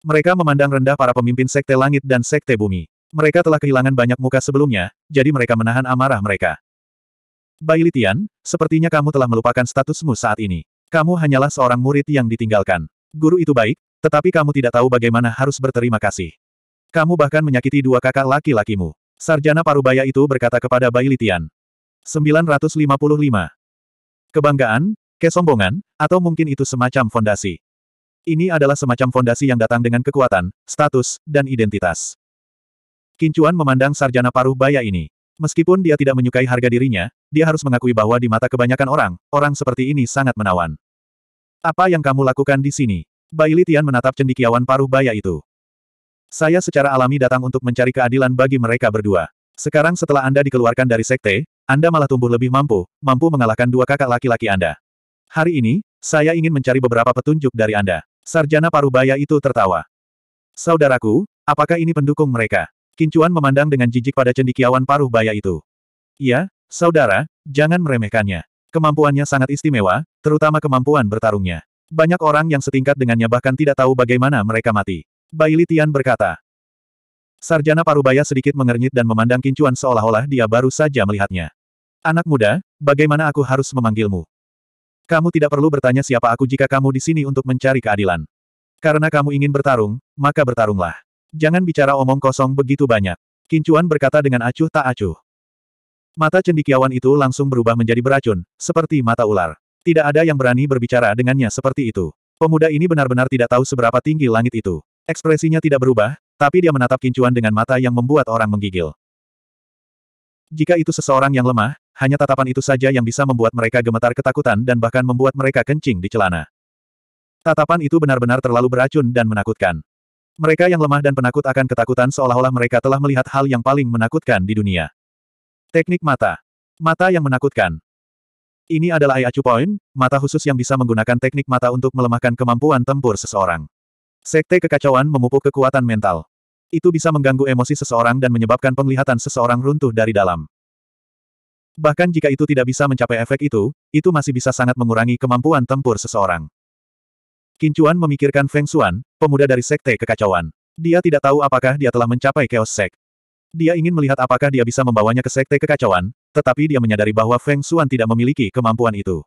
Mereka memandang rendah para pemimpin Sekte Langit dan Sekte Bumi. Mereka telah kehilangan banyak muka sebelumnya, jadi mereka menahan amarah mereka. Bai Litian, sepertinya kamu telah melupakan statusmu saat ini. Kamu hanyalah seorang murid yang ditinggalkan. Guru itu baik, tetapi kamu tidak tahu bagaimana harus berterima kasih. Kamu bahkan menyakiti dua kakak laki-lakimu. Sarjana Parubaya itu berkata kepada Bai Litian. 955. Kebanggaan, kesombongan, atau mungkin itu semacam fondasi. Ini adalah semacam fondasi yang datang dengan kekuatan, status, dan identitas. Kincuan memandang sarjana Parubaya ini. Meskipun dia tidak menyukai harga dirinya, dia harus mengakui bahwa di mata kebanyakan orang, orang seperti ini sangat menawan. Apa yang kamu lakukan di sini? Bailitian? menatap cendikiawan paruh baya itu. Saya secara alami datang untuk mencari keadilan bagi mereka berdua. Sekarang setelah Anda dikeluarkan dari sekte, Anda malah tumbuh lebih mampu, mampu mengalahkan dua kakak laki-laki Anda. Hari ini, saya ingin mencari beberapa petunjuk dari Anda. Sarjana Parubaya itu tertawa. Saudaraku, apakah ini pendukung mereka? Kincuan memandang dengan jijik pada cendikiawan Parubaya itu. Iya, saudara, jangan meremehkannya. Kemampuannya sangat istimewa, terutama kemampuan bertarungnya. Banyak orang yang setingkat dengannya bahkan tidak tahu bagaimana mereka mati. Bai Litian berkata. Sarjana Parubaya sedikit mengernyit dan memandang Kincuan seolah-olah dia baru saja melihatnya. Anak muda, bagaimana aku harus memanggilmu? Kamu tidak perlu bertanya siapa aku jika kamu di sini untuk mencari keadilan. Karena kamu ingin bertarung, maka bertarunglah. Jangan bicara omong kosong begitu banyak. Kincuan berkata dengan acuh tak acuh. Mata cendikiawan itu langsung berubah menjadi beracun, seperti mata ular. Tidak ada yang berani berbicara dengannya seperti itu. Pemuda ini benar-benar tidak tahu seberapa tinggi langit itu. Ekspresinya tidak berubah, tapi dia menatap kincuan dengan mata yang membuat orang menggigil. Jika itu seseorang yang lemah, hanya tatapan itu saja yang bisa membuat mereka gemetar ketakutan dan bahkan membuat mereka kencing di celana. Tatapan itu benar-benar terlalu beracun dan menakutkan. Mereka yang lemah dan penakut akan ketakutan seolah-olah mereka telah melihat hal yang paling menakutkan di dunia. Teknik mata. Mata yang menakutkan. Ini adalah Ayacu Acu Point, mata khusus yang bisa menggunakan teknik mata untuk melemahkan kemampuan tempur seseorang. Sekte kekacauan memupuk kekuatan mental. Itu bisa mengganggu emosi seseorang dan menyebabkan penglihatan seseorang runtuh dari dalam. Bahkan jika itu tidak bisa mencapai efek itu, itu masih bisa sangat mengurangi kemampuan tempur seseorang. Kincuan memikirkan Feng Xuan, pemuda dari Sekte Kekacauan. Dia tidak tahu apakah dia telah mencapai Chaos Sek. Dia ingin melihat apakah dia bisa membawanya ke Sekte Kekacauan, tetapi dia menyadari bahwa Feng Xuan tidak memiliki kemampuan itu.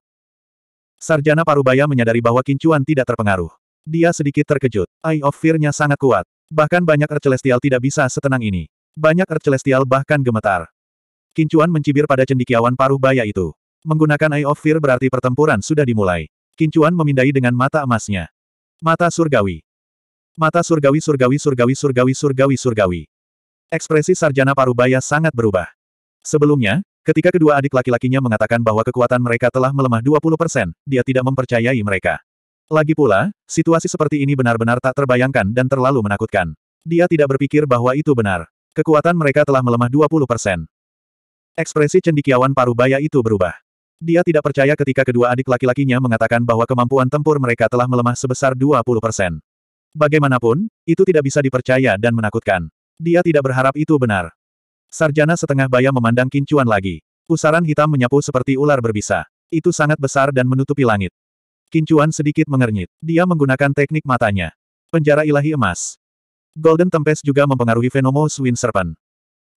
Sarjana Parubaya menyadari bahwa Kincuan tidak terpengaruh. Dia sedikit terkejut. Eye of Fear-nya sangat kuat. Bahkan banyak Earth Celestial tidak bisa setenang ini. Banyak Earth Celestial bahkan gemetar. Kincuan mencibir pada cendikiawan paruh baya itu. Menggunakan Eye of Fear berarti pertempuran sudah dimulai. Kincuan memindai dengan mata emasnya. Mata surgawi. Mata surgawi surgawi surgawi surgawi surgawi surgawi. Ekspresi sarjana paruh baya sangat berubah. Sebelumnya, ketika kedua adik laki-lakinya mengatakan bahwa kekuatan mereka telah melemah 20%, dia tidak mempercayai mereka. Lagi pula, situasi seperti ini benar-benar tak terbayangkan dan terlalu menakutkan. Dia tidak berpikir bahwa itu benar. Kekuatan mereka telah melemah 20 persen. Ekspresi cendikiawan Parubaya itu berubah. Dia tidak percaya ketika kedua adik laki-lakinya mengatakan bahwa kemampuan tempur mereka telah melemah sebesar 20 persen. Bagaimanapun, itu tidak bisa dipercaya dan menakutkan. Dia tidak berharap itu benar. Sarjana setengah baya memandang kincuan lagi. Pusaran hitam menyapu seperti ular berbisa. Itu sangat besar dan menutupi langit. Kincuan sedikit mengernyit. Dia menggunakan teknik matanya. Penjara ilahi emas. Golden Tempest juga mempengaruhi Venomo Swin Serpent.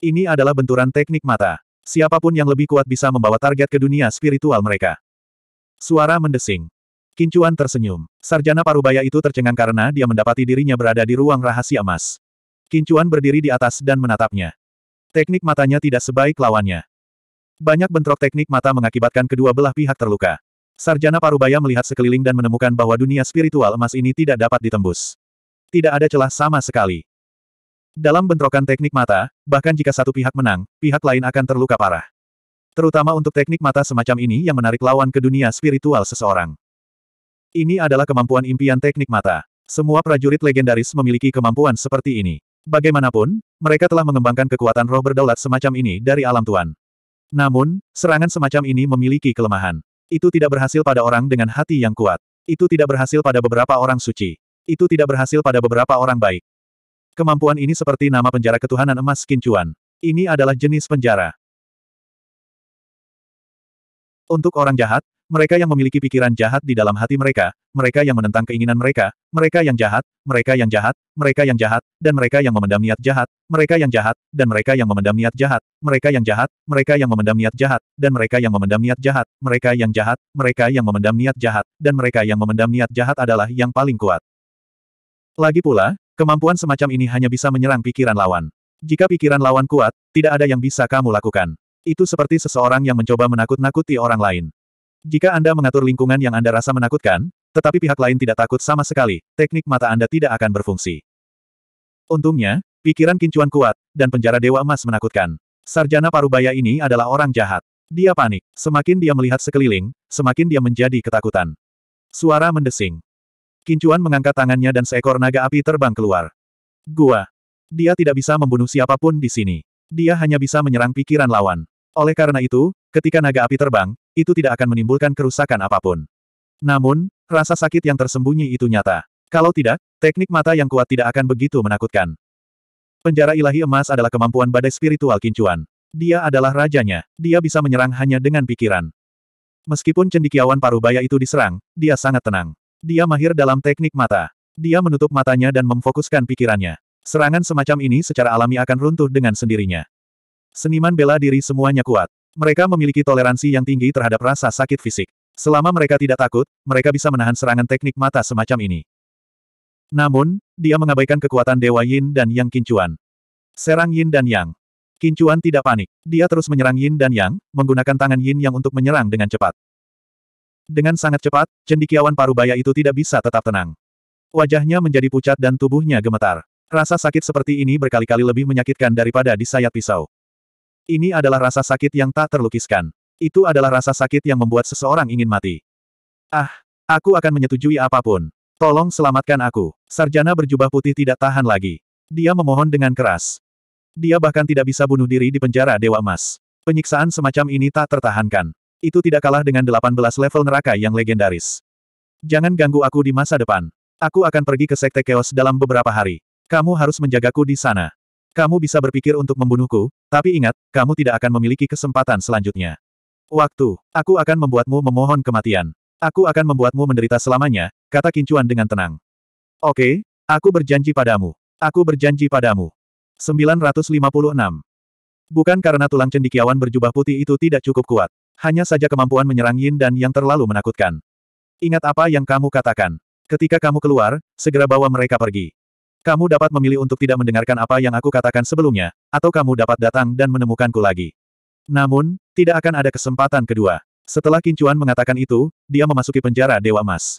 Ini adalah benturan teknik mata. Siapapun yang lebih kuat bisa membawa target ke dunia spiritual mereka. Suara mendesing. Kincuan tersenyum. Sarjana Parubaya itu tercengang karena dia mendapati dirinya berada di ruang rahasia emas. Kincuan berdiri di atas dan menatapnya. Teknik matanya tidak sebaik lawannya. Banyak bentrok teknik mata mengakibatkan kedua belah pihak terluka. Sarjana Parubaya melihat sekeliling dan menemukan bahwa dunia spiritual emas ini tidak dapat ditembus. Tidak ada celah sama sekali. Dalam bentrokan teknik mata, bahkan jika satu pihak menang, pihak lain akan terluka parah. Terutama untuk teknik mata semacam ini yang menarik lawan ke dunia spiritual seseorang. Ini adalah kemampuan impian teknik mata. Semua prajurit legendaris memiliki kemampuan seperti ini. Bagaimanapun, mereka telah mengembangkan kekuatan roh berdaulat semacam ini dari alam tuan. Namun, serangan semacam ini memiliki kelemahan. Itu tidak berhasil pada orang dengan hati yang kuat. Itu tidak berhasil pada beberapa orang suci. Itu tidak berhasil pada beberapa orang baik. Kemampuan ini seperti nama penjara ketuhanan emas kincuan. Ini adalah jenis penjara. Untuk orang jahat, mereka yang memiliki pikiran jahat di dalam hati mereka, mereka yang menentang keinginan mereka, mereka yang jahat, mereka yang jahat, mereka yang jahat, dan mereka yang memendam niat jahat, mereka yang jahat, dan mereka yang memendam niat jahat, mereka yang jahat, mereka yang memendam niat jahat, dan mereka yang memendam niat jahat, mereka yang jahat, mereka yang memendam niat jahat, dan mereka yang memendam niat jahat adalah yang paling kuat. Lagi pula, kemampuan semacam ini hanya bisa menyerang pikiran lawan. Jika pikiran lawan kuat, tidak ada yang bisa kamu lakukan. Itu seperti seseorang yang mencoba menakut-nakuti orang lain. Jika Anda mengatur lingkungan yang Anda rasa menakutkan, tetapi pihak lain tidak takut sama sekali, teknik mata Anda tidak akan berfungsi. Untungnya, pikiran kincuan kuat, dan penjara Dewa Emas menakutkan. Sarjana Parubaya ini adalah orang jahat. Dia panik. Semakin dia melihat sekeliling, semakin dia menjadi ketakutan. Suara mendesing. Kincuan mengangkat tangannya dan seekor naga api terbang keluar. Gua. Dia tidak bisa membunuh siapapun di sini. Dia hanya bisa menyerang pikiran lawan. Oleh karena itu, ketika naga api terbang, itu tidak akan menimbulkan kerusakan apapun. Namun, rasa sakit yang tersembunyi itu nyata. Kalau tidak, teknik mata yang kuat tidak akan begitu menakutkan. Penjara ilahi emas adalah kemampuan badai spiritual kincuan. Dia adalah rajanya, dia bisa menyerang hanya dengan pikiran. Meskipun cendikiawan parubaya itu diserang, dia sangat tenang. Dia mahir dalam teknik mata. Dia menutup matanya dan memfokuskan pikirannya. Serangan semacam ini secara alami akan runtuh dengan sendirinya. Seniman bela diri semuanya kuat. Mereka memiliki toleransi yang tinggi terhadap rasa sakit fisik. Selama mereka tidak takut, mereka bisa menahan serangan teknik mata semacam ini. Namun, dia mengabaikan kekuatan Dewa Yin dan Yang Kincuan. Serang Yin dan Yang. Kincuan tidak panik. Dia terus menyerang Yin dan Yang, menggunakan tangan Yin Yang untuk menyerang dengan cepat. Dengan sangat cepat, cendikiawan parubaya itu tidak bisa tetap tenang. Wajahnya menjadi pucat dan tubuhnya gemetar. Rasa sakit seperti ini berkali-kali lebih menyakitkan daripada disayat pisau. Ini adalah rasa sakit yang tak terlukiskan. Itu adalah rasa sakit yang membuat seseorang ingin mati. Ah, aku akan menyetujui apapun. Tolong selamatkan aku. Sarjana berjubah putih tidak tahan lagi. Dia memohon dengan keras. Dia bahkan tidak bisa bunuh diri di penjara Dewa Emas. Penyiksaan semacam ini tak tertahankan. Itu tidak kalah dengan 18 level neraka yang legendaris. Jangan ganggu aku di masa depan. Aku akan pergi ke Sekte Chaos dalam beberapa hari. Kamu harus menjagaku di sana. Kamu bisa berpikir untuk membunuhku, tapi ingat, kamu tidak akan memiliki kesempatan selanjutnya. Waktu, aku akan membuatmu memohon kematian. Aku akan membuatmu menderita selamanya, kata Kincuan dengan tenang. Oke, aku berjanji padamu. Aku berjanji padamu. 956. Bukan karena tulang cendikiawan berjubah putih itu tidak cukup kuat. Hanya saja kemampuan menyerang Yin dan Yang terlalu menakutkan. Ingat apa yang kamu katakan. Ketika kamu keluar, segera bawa mereka pergi. Kamu dapat memilih untuk tidak mendengarkan apa yang aku katakan sebelumnya, atau kamu dapat datang dan menemukanku lagi. Namun, tidak akan ada kesempatan kedua. Setelah Kincuan mengatakan itu, dia memasuki penjara Dewa Emas.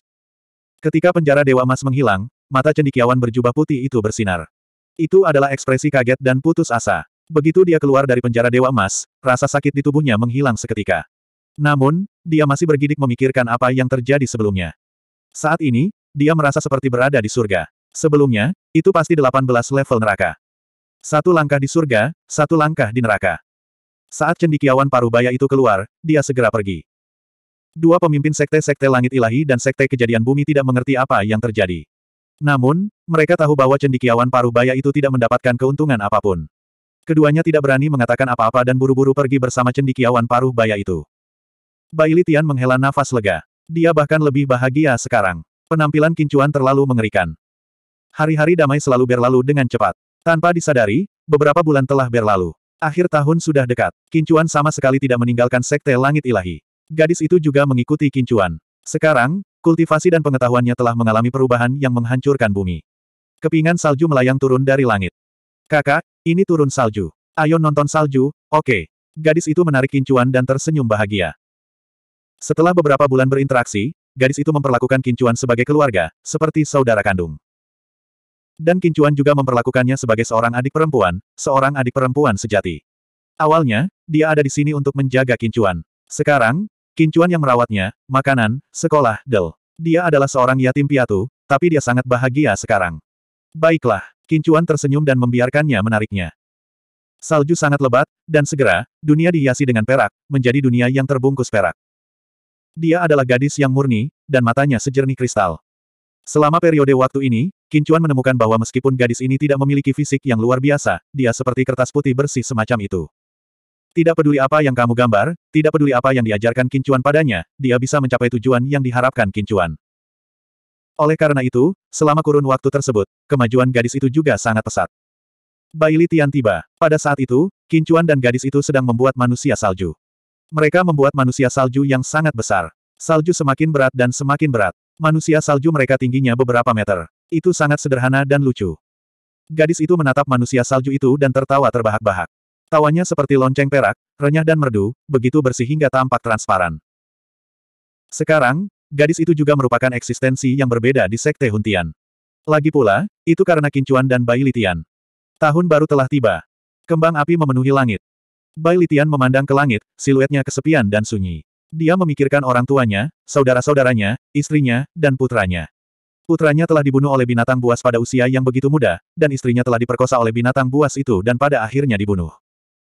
Ketika penjara Dewa Emas menghilang, mata cendikiawan berjubah putih itu bersinar. Itu adalah ekspresi kaget dan putus asa. Begitu dia keluar dari penjara Dewa Emas, rasa sakit di tubuhnya menghilang seketika. Namun, dia masih bergidik memikirkan apa yang terjadi sebelumnya. Saat ini, dia merasa seperti berada di surga. Sebelumnya, itu pasti 18 level neraka. Satu langkah di surga, satu langkah di neraka. Saat cendikiawan parubaya itu keluar, dia segera pergi. Dua pemimpin sekte-sekte langit ilahi dan sekte kejadian bumi tidak mengerti apa yang terjadi. Namun, mereka tahu bahwa cendikiawan parubaya itu tidak mendapatkan keuntungan apapun. Keduanya tidak berani mengatakan apa-apa dan buru-buru pergi bersama cendikiawan parubaya itu. Bailitian Tian menghela nafas lega. Dia bahkan lebih bahagia sekarang. Penampilan kincuan terlalu mengerikan. Hari-hari damai selalu berlalu dengan cepat. Tanpa disadari, beberapa bulan telah berlalu. Akhir tahun sudah dekat. Kincuan sama sekali tidak meninggalkan sekte langit ilahi. Gadis itu juga mengikuti Kincuan. Sekarang, kultivasi dan pengetahuannya telah mengalami perubahan yang menghancurkan bumi. Kepingan salju melayang turun dari langit. Kakak, ini turun salju. Ayo nonton salju, oke. Okay. Gadis itu menarik Kincuan dan tersenyum bahagia. Setelah beberapa bulan berinteraksi, gadis itu memperlakukan Kincuan sebagai keluarga, seperti saudara kandung. Dan Kincuan juga memperlakukannya sebagai seorang adik perempuan, seorang adik perempuan sejati. Awalnya, dia ada di sini untuk menjaga Kincuan. Sekarang, Kincuan yang merawatnya, makanan, sekolah, del. Dia adalah seorang yatim piatu, tapi dia sangat bahagia sekarang. Baiklah, Kincuan tersenyum dan membiarkannya menariknya. Salju sangat lebat, dan segera, dunia dihiasi dengan perak, menjadi dunia yang terbungkus perak. Dia adalah gadis yang murni, dan matanya sejernih kristal. Selama periode waktu ini, Kincuan menemukan bahwa meskipun gadis ini tidak memiliki fisik yang luar biasa, dia seperti kertas putih bersih semacam itu. Tidak peduli apa yang kamu gambar, tidak peduli apa yang diajarkan Kincuan padanya, dia bisa mencapai tujuan yang diharapkan Kincuan. Oleh karena itu, selama kurun waktu tersebut, kemajuan gadis itu juga sangat pesat. Baili Tian tiba. Pada saat itu, Kincuan dan gadis itu sedang membuat manusia salju. Mereka membuat manusia salju yang sangat besar. Salju semakin berat dan semakin berat. Manusia salju mereka tingginya beberapa meter. Itu sangat sederhana dan lucu. Gadis itu menatap manusia salju itu dan tertawa terbahak-bahak. Tawanya seperti lonceng perak, renyah dan merdu, begitu bersih hingga tampak transparan. Sekarang, gadis itu juga merupakan eksistensi yang berbeda di Sekte Huntian. Lagi pula, itu karena Kincuan dan Bai Litian. Tahun baru telah tiba. Kembang api memenuhi langit. Bai Litian memandang ke langit, siluetnya kesepian dan sunyi. Dia memikirkan orang tuanya, saudara-saudaranya, istrinya, dan putranya. Putranya telah dibunuh oleh binatang buas pada usia yang begitu muda, dan istrinya telah diperkosa oleh binatang buas itu dan pada akhirnya dibunuh.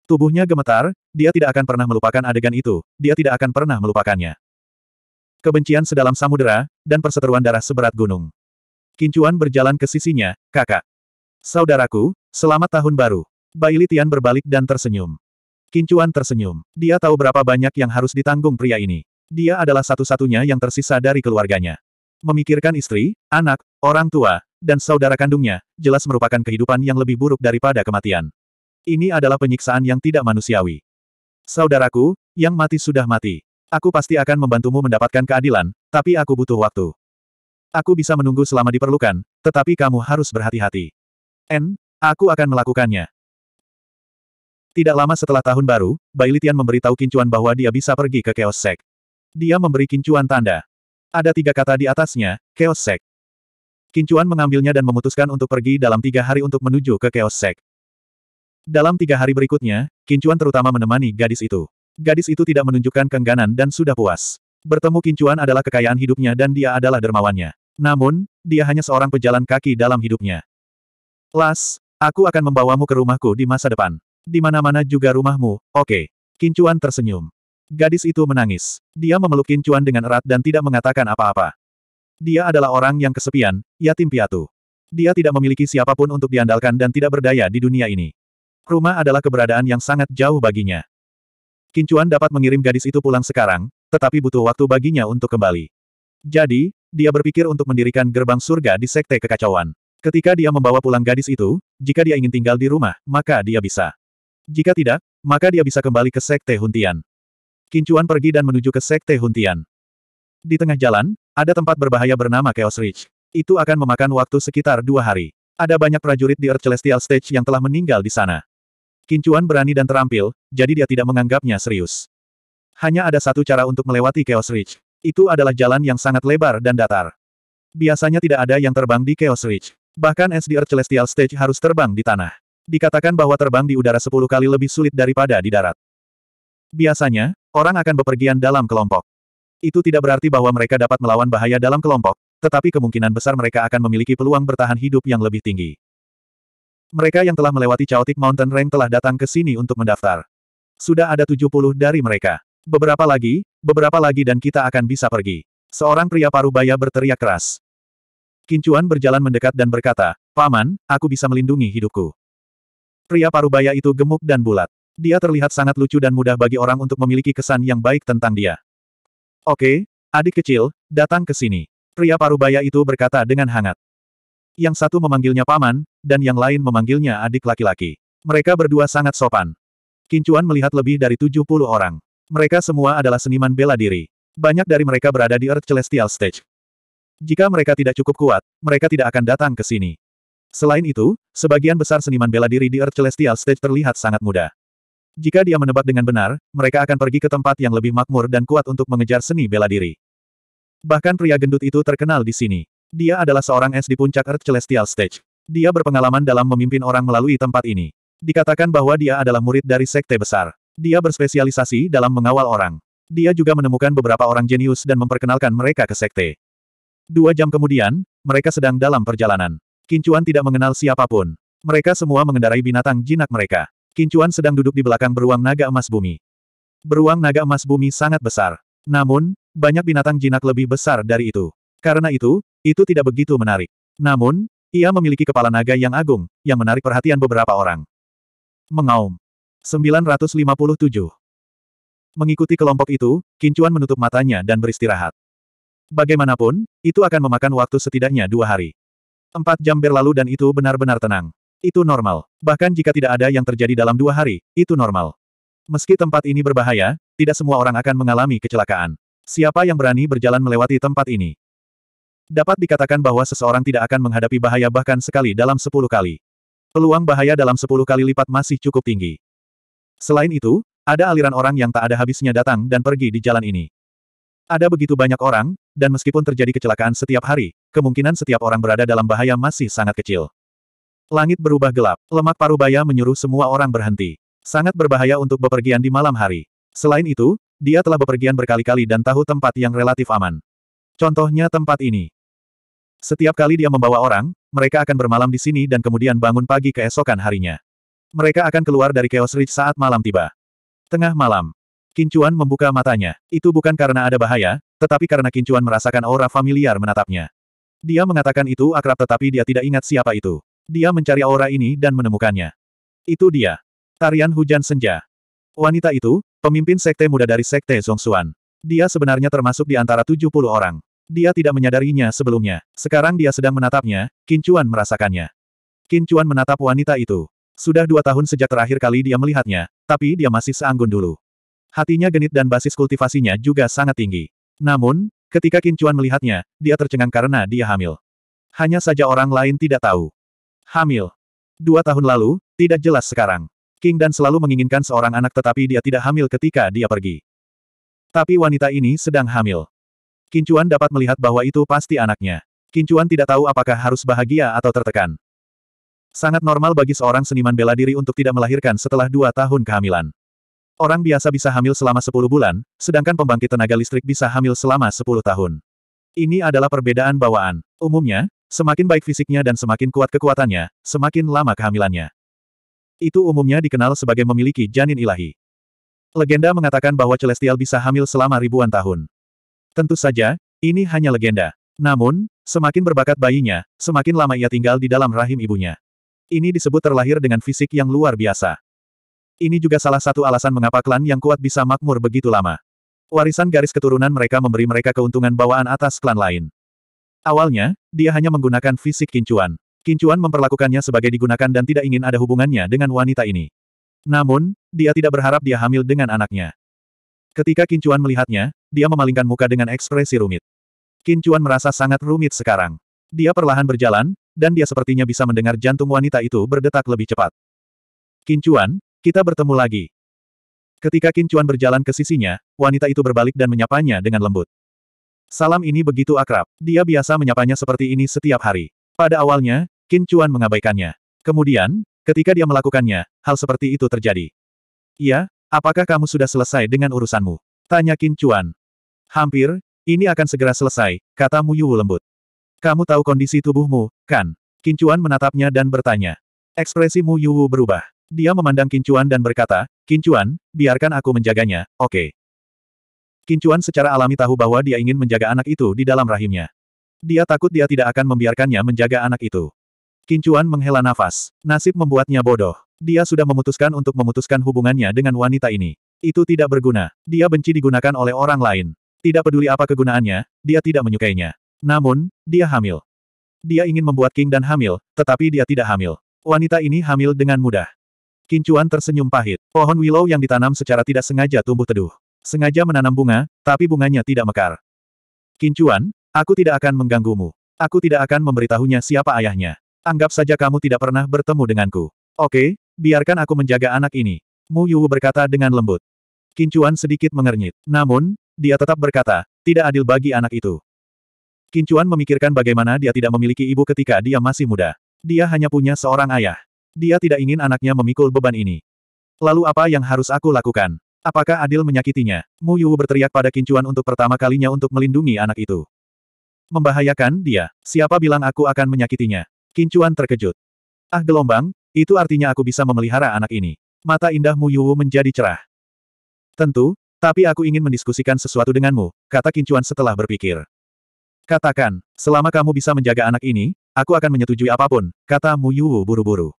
Tubuhnya gemetar, dia tidak akan pernah melupakan adegan itu, dia tidak akan pernah melupakannya. Kebencian sedalam samudera, dan perseteruan darah seberat gunung. Kincuan berjalan ke sisinya, kakak. Saudaraku, selamat tahun baru. Bailitian berbalik dan tersenyum. Kincuan tersenyum. Dia tahu berapa banyak yang harus ditanggung pria ini. Dia adalah satu-satunya yang tersisa dari keluarganya. Memikirkan istri, anak, orang tua, dan saudara kandungnya, jelas merupakan kehidupan yang lebih buruk daripada kematian. Ini adalah penyiksaan yang tidak manusiawi. Saudaraku, yang mati sudah mati. Aku pasti akan membantumu mendapatkan keadilan, tapi aku butuh waktu. Aku bisa menunggu selama diperlukan, tetapi kamu harus berhati-hati. N, aku akan melakukannya. Tidak lama setelah tahun baru, Bai Litian memberitahu Kincuan bahwa dia bisa pergi ke Chaos Sek. Dia memberi Kincuan tanda. Ada tiga kata di atasnya, Chaos Sek. Kincuan mengambilnya dan memutuskan untuk pergi dalam tiga hari untuk menuju ke Chaos Sek. Dalam tiga hari berikutnya, Kincuan terutama menemani gadis itu. Gadis itu tidak menunjukkan kengganan dan sudah puas. Bertemu Kincuan adalah kekayaan hidupnya dan dia adalah dermawannya. Namun, dia hanya seorang pejalan kaki dalam hidupnya. Las, aku akan membawamu ke rumahku di masa depan. Di mana-mana juga rumahmu, oke. Okay. Kincuan tersenyum. Gadis itu menangis. Dia memeluk Kincuan dengan erat dan tidak mengatakan apa-apa. Dia adalah orang yang kesepian, yatim piatu. Dia tidak memiliki siapapun untuk diandalkan dan tidak berdaya di dunia ini. Rumah adalah keberadaan yang sangat jauh baginya. Kincuan dapat mengirim gadis itu pulang sekarang, tetapi butuh waktu baginya untuk kembali. Jadi, dia berpikir untuk mendirikan gerbang surga di sekte kekacauan. Ketika dia membawa pulang gadis itu, jika dia ingin tinggal di rumah, maka dia bisa. Jika tidak, maka dia bisa kembali ke Sekte Huntian. Kincuan pergi dan menuju ke Sekte Huntian. Di tengah jalan, ada tempat berbahaya bernama Chaos Ridge. Itu akan memakan waktu sekitar dua hari. Ada banyak prajurit di Earth Celestial Stage yang telah meninggal di sana. Kincuan berani dan terampil, jadi dia tidak menganggapnya serius. Hanya ada satu cara untuk melewati Chaos Ridge. Itu adalah jalan yang sangat lebar dan datar. Biasanya tidak ada yang terbang di Chaos Ridge. Bahkan es Earth Celestial Stage harus terbang di tanah. Dikatakan bahwa terbang di udara sepuluh kali lebih sulit daripada di darat. Biasanya, orang akan bepergian dalam kelompok. Itu tidak berarti bahwa mereka dapat melawan bahaya dalam kelompok, tetapi kemungkinan besar mereka akan memiliki peluang bertahan hidup yang lebih tinggi. Mereka yang telah melewati Chaotic Mountain Range telah datang ke sini untuk mendaftar. Sudah ada 70 dari mereka. Beberapa lagi, beberapa lagi dan kita akan bisa pergi. Seorang pria parubaya berteriak keras. Kincuan berjalan mendekat dan berkata, Paman, aku bisa melindungi hidupku. Pria parubaya itu gemuk dan bulat. Dia terlihat sangat lucu dan mudah bagi orang untuk memiliki kesan yang baik tentang dia. Oke, adik kecil, datang ke sini. Pria parubaya itu berkata dengan hangat. Yang satu memanggilnya paman, dan yang lain memanggilnya adik laki-laki. Mereka berdua sangat sopan. Kincuan melihat lebih dari 70 orang. Mereka semua adalah seniman bela diri. Banyak dari mereka berada di Earth Celestial Stage. Jika mereka tidak cukup kuat, mereka tidak akan datang ke sini. Selain itu, sebagian besar seniman bela diri di Earth Celestial Stage terlihat sangat muda. Jika dia menebak dengan benar, mereka akan pergi ke tempat yang lebih makmur dan kuat untuk mengejar seni bela diri. Bahkan pria gendut itu terkenal di sini. Dia adalah seorang es di puncak Earth Celestial Stage. Dia berpengalaman dalam memimpin orang melalui tempat ini. Dikatakan bahwa dia adalah murid dari sekte besar. Dia berspesialisasi dalam mengawal orang. Dia juga menemukan beberapa orang jenius dan memperkenalkan mereka ke sekte. Dua jam kemudian, mereka sedang dalam perjalanan. Kincuan tidak mengenal siapapun. Mereka semua mengendarai binatang jinak mereka. Kincuan sedang duduk di belakang beruang naga emas bumi. Beruang naga emas bumi sangat besar. Namun, banyak binatang jinak lebih besar dari itu. Karena itu, itu tidak begitu menarik. Namun, ia memiliki kepala naga yang agung, yang menarik perhatian beberapa orang. Mengaum. 957. Mengikuti kelompok itu, Kincuan menutup matanya dan beristirahat. Bagaimanapun, itu akan memakan waktu setidaknya dua hari. Empat jam berlalu dan itu benar-benar tenang. Itu normal. Bahkan jika tidak ada yang terjadi dalam dua hari, itu normal. Meski tempat ini berbahaya, tidak semua orang akan mengalami kecelakaan. Siapa yang berani berjalan melewati tempat ini? Dapat dikatakan bahwa seseorang tidak akan menghadapi bahaya bahkan sekali dalam sepuluh kali. Peluang bahaya dalam sepuluh kali lipat masih cukup tinggi. Selain itu, ada aliran orang yang tak ada habisnya datang dan pergi di jalan ini. Ada begitu banyak orang, dan meskipun terjadi kecelakaan setiap hari, kemungkinan setiap orang berada dalam bahaya masih sangat kecil. Langit berubah gelap, lemak parubaya menyuruh semua orang berhenti. Sangat berbahaya untuk bepergian di malam hari. Selain itu, dia telah bepergian berkali-kali dan tahu tempat yang relatif aman. Contohnya tempat ini. Setiap kali dia membawa orang, mereka akan bermalam di sini dan kemudian bangun pagi keesokan harinya. Mereka akan keluar dari Chaos Ridge saat malam tiba. Tengah malam, Kincuan membuka matanya. Itu bukan karena ada bahaya, tetapi karena Kincuan merasakan aura familiar menatapnya. Dia mengatakan itu akrab tetapi dia tidak ingat siapa itu. Dia mencari aura ini dan menemukannya. Itu dia. Tarian hujan senja. Wanita itu, pemimpin sekte muda dari sekte Zongsuan. Dia sebenarnya termasuk di antara 70 orang. Dia tidak menyadarinya sebelumnya. Sekarang dia sedang menatapnya, Kincuan merasakannya. Kincuan menatap wanita itu. Sudah dua tahun sejak terakhir kali dia melihatnya, tapi dia masih seanggun dulu. Hatinya genit dan basis kultivasinya juga sangat tinggi. Namun, ketika Kincuan melihatnya, dia tercengang karena dia hamil. Hanya saja orang lain tidak tahu. Hamil. Dua tahun lalu, tidak jelas sekarang. King Dan selalu menginginkan seorang anak tetapi dia tidak hamil ketika dia pergi. Tapi wanita ini sedang hamil. Kincuan dapat melihat bahwa itu pasti anaknya. Kincuan tidak tahu apakah harus bahagia atau tertekan. Sangat normal bagi seorang seniman bela diri untuk tidak melahirkan setelah dua tahun kehamilan. Orang biasa bisa hamil selama 10 bulan, sedangkan pembangkit tenaga listrik bisa hamil selama 10 tahun. Ini adalah perbedaan bawaan. Umumnya, semakin baik fisiknya dan semakin kuat kekuatannya, semakin lama kehamilannya. Itu umumnya dikenal sebagai memiliki janin ilahi. Legenda mengatakan bahwa Celestial bisa hamil selama ribuan tahun. Tentu saja, ini hanya legenda. Namun, semakin berbakat bayinya, semakin lama ia tinggal di dalam rahim ibunya. Ini disebut terlahir dengan fisik yang luar biasa. Ini juga salah satu alasan mengapa klan yang kuat bisa makmur begitu lama. Warisan garis keturunan mereka memberi mereka keuntungan bawaan atas klan lain. Awalnya, dia hanya menggunakan fisik kincuan. Kincuan memperlakukannya sebagai digunakan dan tidak ingin ada hubungannya dengan wanita ini. Namun, dia tidak berharap dia hamil dengan anaknya. Ketika Kincuan melihatnya, dia memalingkan muka dengan ekspresi rumit. Kincuan merasa sangat rumit sekarang. Dia perlahan berjalan, dan dia sepertinya bisa mendengar jantung wanita itu berdetak lebih cepat. Kincuan, kita bertemu lagi. Ketika Qin Chuan berjalan ke sisinya, wanita itu berbalik dan menyapanya dengan lembut. Salam ini begitu akrab. Dia biasa menyapanya seperti ini setiap hari. Pada awalnya, Qin Chuan mengabaikannya. Kemudian, ketika dia melakukannya, hal seperti itu terjadi. Iya, apakah kamu sudah selesai dengan urusanmu? Tanya Qin Chuan. Hampir, ini akan segera selesai, kata Mu Yu lembut. Kamu tahu kondisi tubuhmu, kan? Qin Chuan menatapnya dan bertanya. Ekspresi Mu Yu berubah. Dia memandang Kincuan dan berkata, Kincuan, biarkan aku menjaganya, oke. Okay. Kincuan secara alami tahu bahwa dia ingin menjaga anak itu di dalam rahimnya. Dia takut dia tidak akan membiarkannya menjaga anak itu. Kincuan menghela nafas. Nasib membuatnya bodoh. Dia sudah memutuskan untuk memutuskan hubungannya dengan wanita ini. Itu tidak berguna. Dia benci digunakan oleh orang lain. Tidak peduli apa kegunaannya, dia tidak menyukainya. Namun, dia hamil. Dia ingin membuat King dan hamil, tetapi dia tidak hamil. Wanita ini hamil dengan mudah. Kincuan tersenyum pahit. Pohon willow yang ditanam secara tidak sengaja tumbuh teduh. Sengaja menanam bunga, tapi bunganya tidak mekar. Kincuan, aku tidak akan mengganggumu. Aku tidak akan memberitahunya siapa ayahnya. Anggap saja kamu tidak pernah bertemu denganku. Oke, biarkan aku menjaga anak ini. Mu Yuwu berkata dengan lembut. Kincuan sedikit mengernyit. Namun, dia tetap berkata, tidak adil bagi anak itu. Kincuan memikirkan bagaimana dia tidak memiliki ibu ketika dia masih muda. Dia hanya punya seorang ayah. Dia tidak ingin anaknya memikul beban ini. Lalu apa yang harus aku lakukan? Apakah Adil menyakitinya? Mu Yu berteriak pada Kincuan untuk pertama kalinya untuk melindungi anak itu. Membahayakan dia. Siapa bilang aku akan menyakitinya? Kincuan terkejut. Ah gelombang, itu artinya aku bisa memelihara anak ini. Mata indah Mu Yu menjadi cerah. Tentu, tapi aku ingin mendiskusikan sesuatu denganmu, kata Kincuan setelah berpikir. Katakan, selama kamu bisa menjaga anak ini, aku akan menyetujui apapun, kata Mu Yu buru-buru.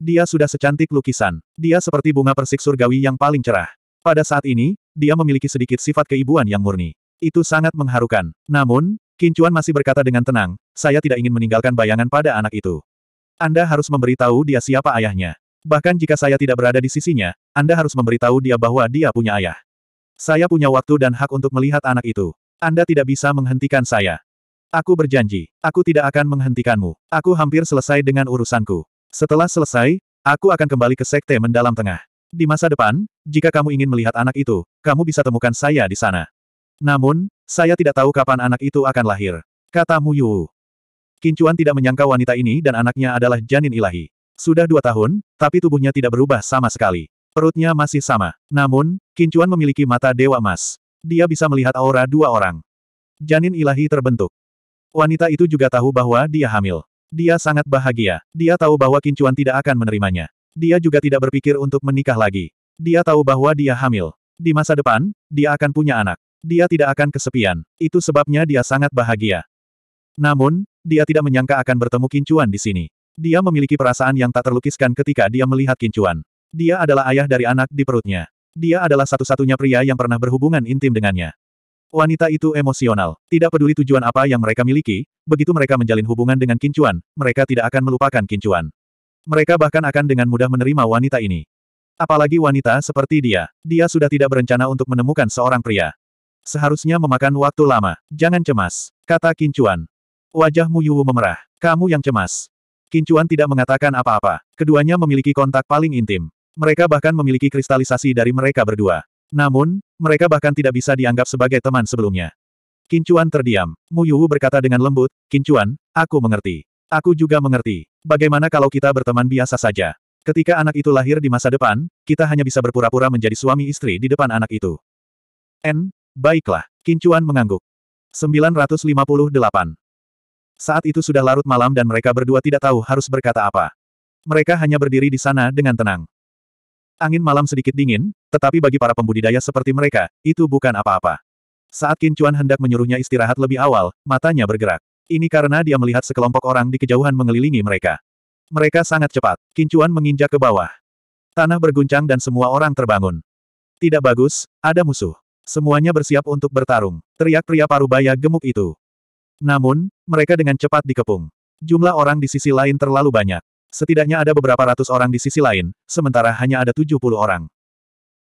Dia sudah secantik lukisan. Dia seperti bunga persik surgawi yang paling cerah. Pada saat ini, dia memiliki sedikit sifat keibuan yang murni. Itu sangat mengharukan. Namun, Kincuan masih berkata dengan tenang, saya tidak ingin meninggalkan bayangan pada anak itu. Anda harus memberitahu dia siapa ayahnya. Bahkan jika saya tidak berada di sisinya, Anda harus memberitahu dia bahwa dia punya ayah. Saya punya waktu dan hak untuk melihat anak itu. Anda tidak bisa menghentikan saya. Aku berjanji, aku tidak akan menghentikanmu. Aku hampir selesai dengan urusanku. Setelah selesai, aku akan kembali ke Sekte Mendalam Tengah. Di masa depan, jika kamu ingin melihat anak itu, kamu bisa temukan saya di sana. Namun, saya tidak tahu kapan anak itu akan lahir. Kata Mu Yu. Kincuan tidak menyangka wanita ini dan anaknya adalah janin ilahi. Sudah dua tahun, tapi tubuhnya tidak berubah sama sekali. Perutnya masih sama. Namun, Kincuan memiliki mata dewa emas. Dia bisa melihat aura dua orang. Janin ilahi terbentuk. Wanita itu juga tahu bahwa dia hamil. Dia sangat bahagia. Dia tahu bahwa Kincuan tidak akan menerimanya. Dia juga tidak berpikir untuk menikah lagi. Dia tahu bahwa dia hamil. Di masa depan, dia akan punya anak. Dia tidak akan kesepian. Itu sebabnya dia sangat bahagia. Namun, dia tidak menyangka akan bertemu Kincuan di sini. Dia memiliki perasaan yang tak terlukiskan ketika dia melihat Kincuan. Dia adalah ayah dari anak di perutnya. Dia adalah satu-satunya pria yang pernah berhubungan intim dengannya. Wanita itu emosional. Tidak peduli tujuan apa yang mereka miliki, begitu mereka menjalin hubungan dengan Kincuan, mereka tidak akan melupakan Kincuan. Mereka bahkan akan dengan mudah menerima wanita ini. Apalagi wanita seperti dia. Dia sudah tidak berencana untuk menemukan seorang pria. Seharusnya memakan waktu lama. Jangan cemas, kata Kincuan. Wajahmu Yuwu memerah. Kamu yang cemas. Kincuan tidak mengatakan apa-apa. Keduanya memiliki kontak paling intim. Mereka bahkan memiliki kristalisasi dari mereka berdua. Namun, mereka bahkan tidak bisa dianggap sebagai teman sebelumnya. Kincuan terdiam. Mu Yuwu berkata dengan lembut, Kincuan, aku mengerti. Aku juga mengerti. Bagaimana kalau kita berteman biasa saja? Ketika anak itu lahir di masa depan, kita hanya bisa berpura-pura menjadi suami istri di depan anak itu. N, baiklah. Kincuan mengangguk. 958. Saat itu sudah larut malam dan mereka berdua tidak tahu harus berkata apa. Mereka hanya berdiri di sana dengan tenang. Angin malam sedikit dingin, tetapi bagi para pembudidaya seperti mereka, itu bukan apa-apa. Saat Qin Chuan hendak menyuruhnya istirahat lebih awal, matanya bergerak. Ini karena dia melihat sekelompok orang di kejauhan mengelilingi mereka. Mereka sangat cepat. Qin Chuan menginjak ke bawah. Tanah berguncang dan semua orang terbangun. Tidak bagus, ada musuh. Semuanya bersiap untuk bertarung. Teriak pria parubaya gemuk itu. Namun, mereka dengan cepat dikepung. Jumlah orang di sisi lain terlalu banyak. Setidaknya ada beberapa ratus orang di sisi lain, sementara hanya ada 70 orang.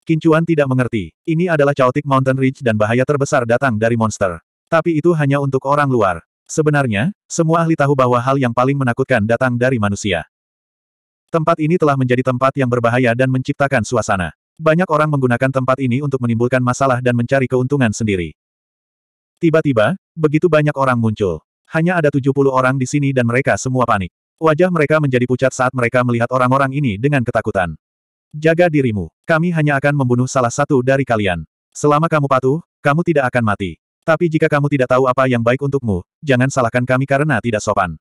Kincuan tidak mengerti. Ini adalah Chaotic mountain ridge dan bahaya terbesar datang dari monster. Tapi itu hanya untuk orang luar. Sebenarnya, semua ahli tahu bahwa hal yang paling menakutkan datang dari manusia. Tempat ini telah menjadi tempat yang berbahaya dan menciptakan suasana. Banyak orang menggunakan tempat ini untuk menimbulkan masalah dan mencari keuntungan sendiri. Tiba-tiba, begitu banyak orang muncul. Hanya ada 70 orang di sini dan mereka semua panik. Wajah mereka menjadi pucat saat mereka melihat orang-orang ini dengan ketakutan. Jaga dirimu. Kami hanya akan membunuh salah satu dari kalian. Selama kamu patuh, kamu tidak akan mati. Tapi jika kamu tidak tahu apa yang baik untukmu, jangan salahkan kami karena tidak sopan.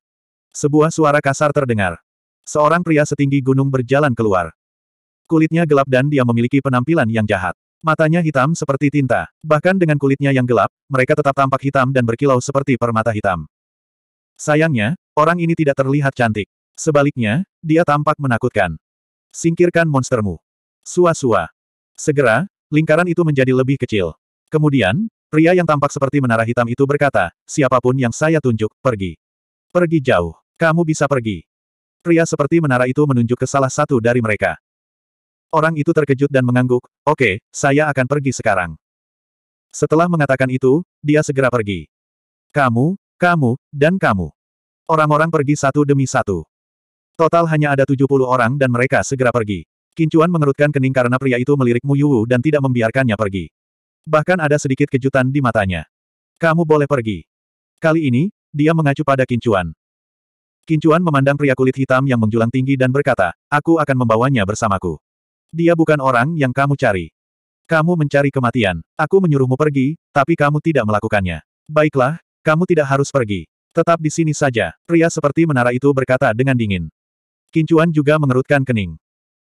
Sebuah suara kasar terdengar. Seorang pria setinggi gunung berjalan keluar. Kulitnya gelap dan dia memiliki penampilan yang jahat. Matanya hitam seperti tinta. Bahkan dengan kulitnya yang gelap, mereka tetap tampak hitam dan berkilau seperti permata hitam. Sayangnya, orang ini tidak terlihat cantik. Sebaliknya, dia tampak menakutkan. Singkirkan monstermu. Sua-sua. Segera, lingkaran itu menjadi lebih kecil. Kemudian, pria yang tampak seperti menara hitam itu berkata, siapapun yang saya tunjuk, pergi. Pergi jauh. Kamu bisa pergi. Pria seperti menara itu menunjuk ke salah satu dari mereka. Orang itu terkejut dan mengangguk, oke, okay, saya akan pergi sekarang. Setelah mengatakan itu, dia segera pergi. Kamu, kamu, dan kamu. Orang-orang pergi satu demi satu. Total hanya ada 70 orang dan mereka segera pergi. Kincuan mengerutkan kening karena pria itu melirik Mu Yuwu dan tidak membiarkannya pergi. Bahkan ada sedikit kejutan di matanya. Kamu boleh pergi. Kali ini, dia mengacu pada Kincuan. Kincuan memandang pria kulit hitam yang menjulang tinggi dan berkata, aku akan membawanya bersamaku. Dia bukan orang yang kamu cari. Kamu mencari kematian. Aku menyuruhmu pergi, tapi kamu tidak melakukannya. Baiklah, kamu tidak harus pergi. Tetap di sini saja, pria seperti menara itu berkata dengan dingin. Kincuan juga mengerutkan kening.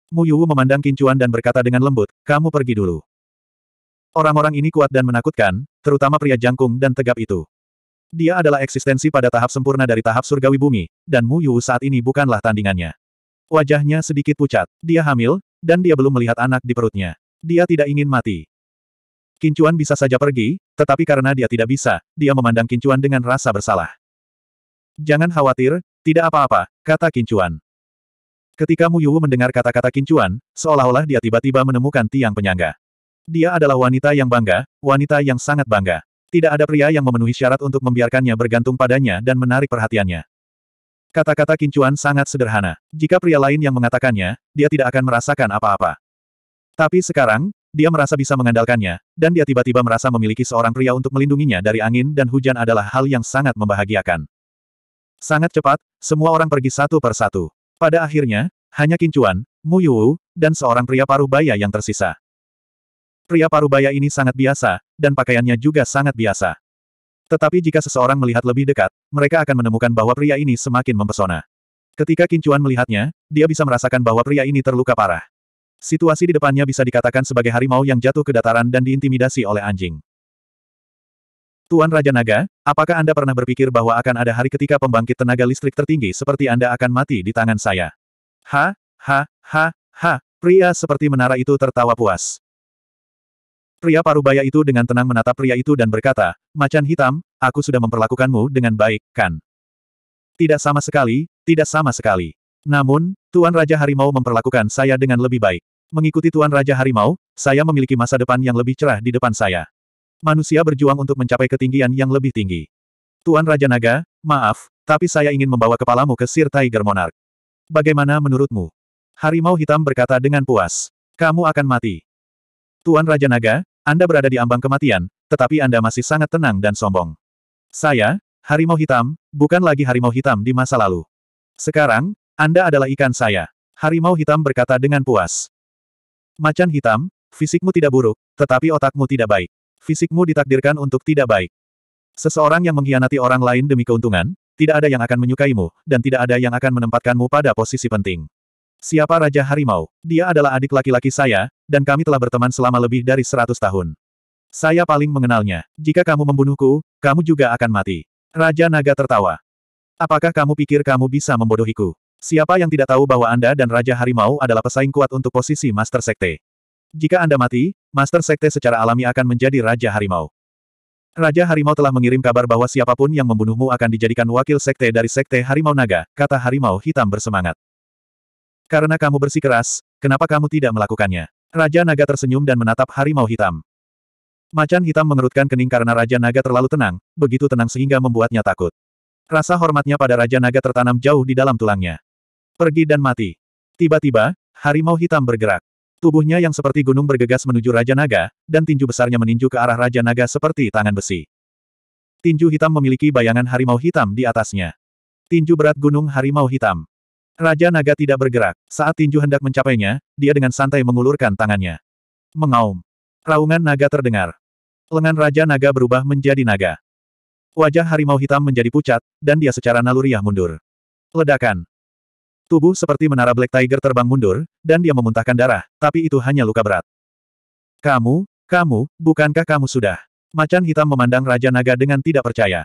Muyu memandang Kincuan dan berkata dengan lembut, kamu pergi dulu. Orang-orang ini kuat dan menakutkan, terutama pria jangkung dan tegap itu. Dia adalah eksistensi pada tahap sempurna dari tahap surgawi bumi, dan Muyu saat ini bukanlah tandingannya. Wajahnya sedikit pucat, dia hamil, dan dia belum melihat anak di perutnya. Dia tidak ingin mati. Kincuan bisa saja pergi, tetapi karena dia tidak bisa, dia memandang Kincuan dengan rasa bersalah. Jangan khawatir, tidak apa-apa, kata Kincuan. Ketika Mu Yuwu mendengar kata-kata Kincuan, seolah-olah dia tiba-tiba menemukan tiang penyangga. Dia adalah wanita yang bangga, wanita yang sangat bangga. Tidak ada pria yang memenuhi syarat untuk membiarkannya bergantung padanya dan menarik perhatiannya. Kata-kata Kincuan sangat sederhana. Jika pria lain yang mengatakannya, dia tidak akan merasakan apa-apa. Tapi sekarang, dia merasa bisa mengandalkannya, dan dia tiba-tiba merasa memiliki seorang pria untuk melindunginya dari angin dan hujan adalah hal yang sangat membahagiakan. Sangat cepat, semua orang pergi satu per satu. Pada akhirnya, hanya Kincuan, Mu Yuwu, dan seorang pria paruh baya yang tersisa. Pria paruh baya ini sangat biasa, dan pakaiannya juga sangat biasa. Tetapi jika seseorang melihat lebih dekat, mereka akan menemukan bahwa pria ini semakin mempesona. Ketika Kincuan melihatnya, dia bisa merasakan bahwa pria ini terluka parah. Situasi di depannya bisa dikatakan sebagai harimau yang jatuh ke dataran dan diintimidasi oleh anjing. Tuan Raja Naga, apakah Anda pernah berpikir bahwa akan ada hari ketika pembangkit tenaga listrik tertinggi seperti Anda akan mati di tangan saya? Ha, ha, ha, ha, pria seperti menara itu tertawa puas. Pria parubaya itu dengan tenang menatap pria itu dan berkata, Macan hitam, aku sudah memperlakukanmu dengan baik, kan? Tidak sama sekali, tidak sama sekali. Namun, Tuan Raja Harimau memperlakukan saya dengan lebih baik. Mengikuti Tuan Raja Harimau, saya memiliki masa depan yang lebih cerah di depan saya. Manusia berjuang untuk mencapai ketinggian yang lebih tinggi. Tuan Raja Naga, maaf, tapi saya ingin membawa kepalamu ke Sir Tiger Monarch. Bagaimana menurutmu? Harimau Hitam berkata dengan puas. Kamu akan mati. Tuan Raja Naga, Anda berada di ambang kematian, tetapi Anda masih sangat tenang dan sombong. Saya, Harimau Hitam, bukan lagi Harimau Hitam di masa lalu. Sekarang, anda adalah ikan saya. Harimau hitam berkata dengan puas. Macan hitam, fisikmu tidak buruk, tetapi otakmu tidak baik. Fisikmu ditakdirkan untuk tidak baik. Seseorang yang mengkhianati orang lain demi keuntungan, tidak ada yang akan menyukaimu, dan tidak ada yang akan menempatkanmu pada posisi penting. Siapa Raja Harimau? Dia adalah adik laki-laki saya, dan kami telah berteman selama lebih dari seratus tahun. Saya paling mengenalnya. Jika kamu membunuhku, kamu juga akan mati. Raja Naga tertawa. Apakah kamu pikir kamu bisa membodohiku? Siapa yang tidak tahu bahwa Anda dan Raja Harimau adalah pesaing kuat untuk posisi Master Sekte? Jika Anda mati, Master Sekte secara alami akan menjadi Raja Harimau. Raja Harimau telah mengirim kabar bahwa siapapun yang membunuhmu akan dijadikan wakil Sekte dari Sekte Harimau Naga, kata Harimau Hitam bersemangat. Karena kamu bersikeras, kenapa kamu tidak melakukannya? Raja Naga tersenyum dan menatap Harimau Hitam. Macan hitam mengerutkan kening karena Raja Naga terlalu tenang, begitu tenang sehingga membuatnya takut. Rasa hormatnya pada Raja Naga tertanam jauh di dalam tulangnya. Pergi dan mati. Tiba-tiba, harimau hitam bergerak. Tubuhnya yang seperti gunung bergegas menuju Raja Naga, dan tinju besarnya meninju ke arah Raja Naga seperti tangan besi. Tinju hitam memiliki bayangan harimau hitam di atasnya. Tinju berat gunung harimau hitam. Raja Naga tidak bergerak. Saat tinju hendak mencapainya, dia dengan santai mengulurkan tangannya. Mengaum. Raungan naga terdengar. Lengan Raja Naga berubah menjadi naga. Wajah harimau hitam menjadi pucat, dan dia secara naluriah mundur. Ledakan. Tubuh seperti menara Black Tiger terbang mundur, dan dia memuntahkan darah, tapi itu hanya luka berat. Kamu, kamu, bukankah kamu sudah? Macan hitam memandang Raja Naga dengan tidak percaya.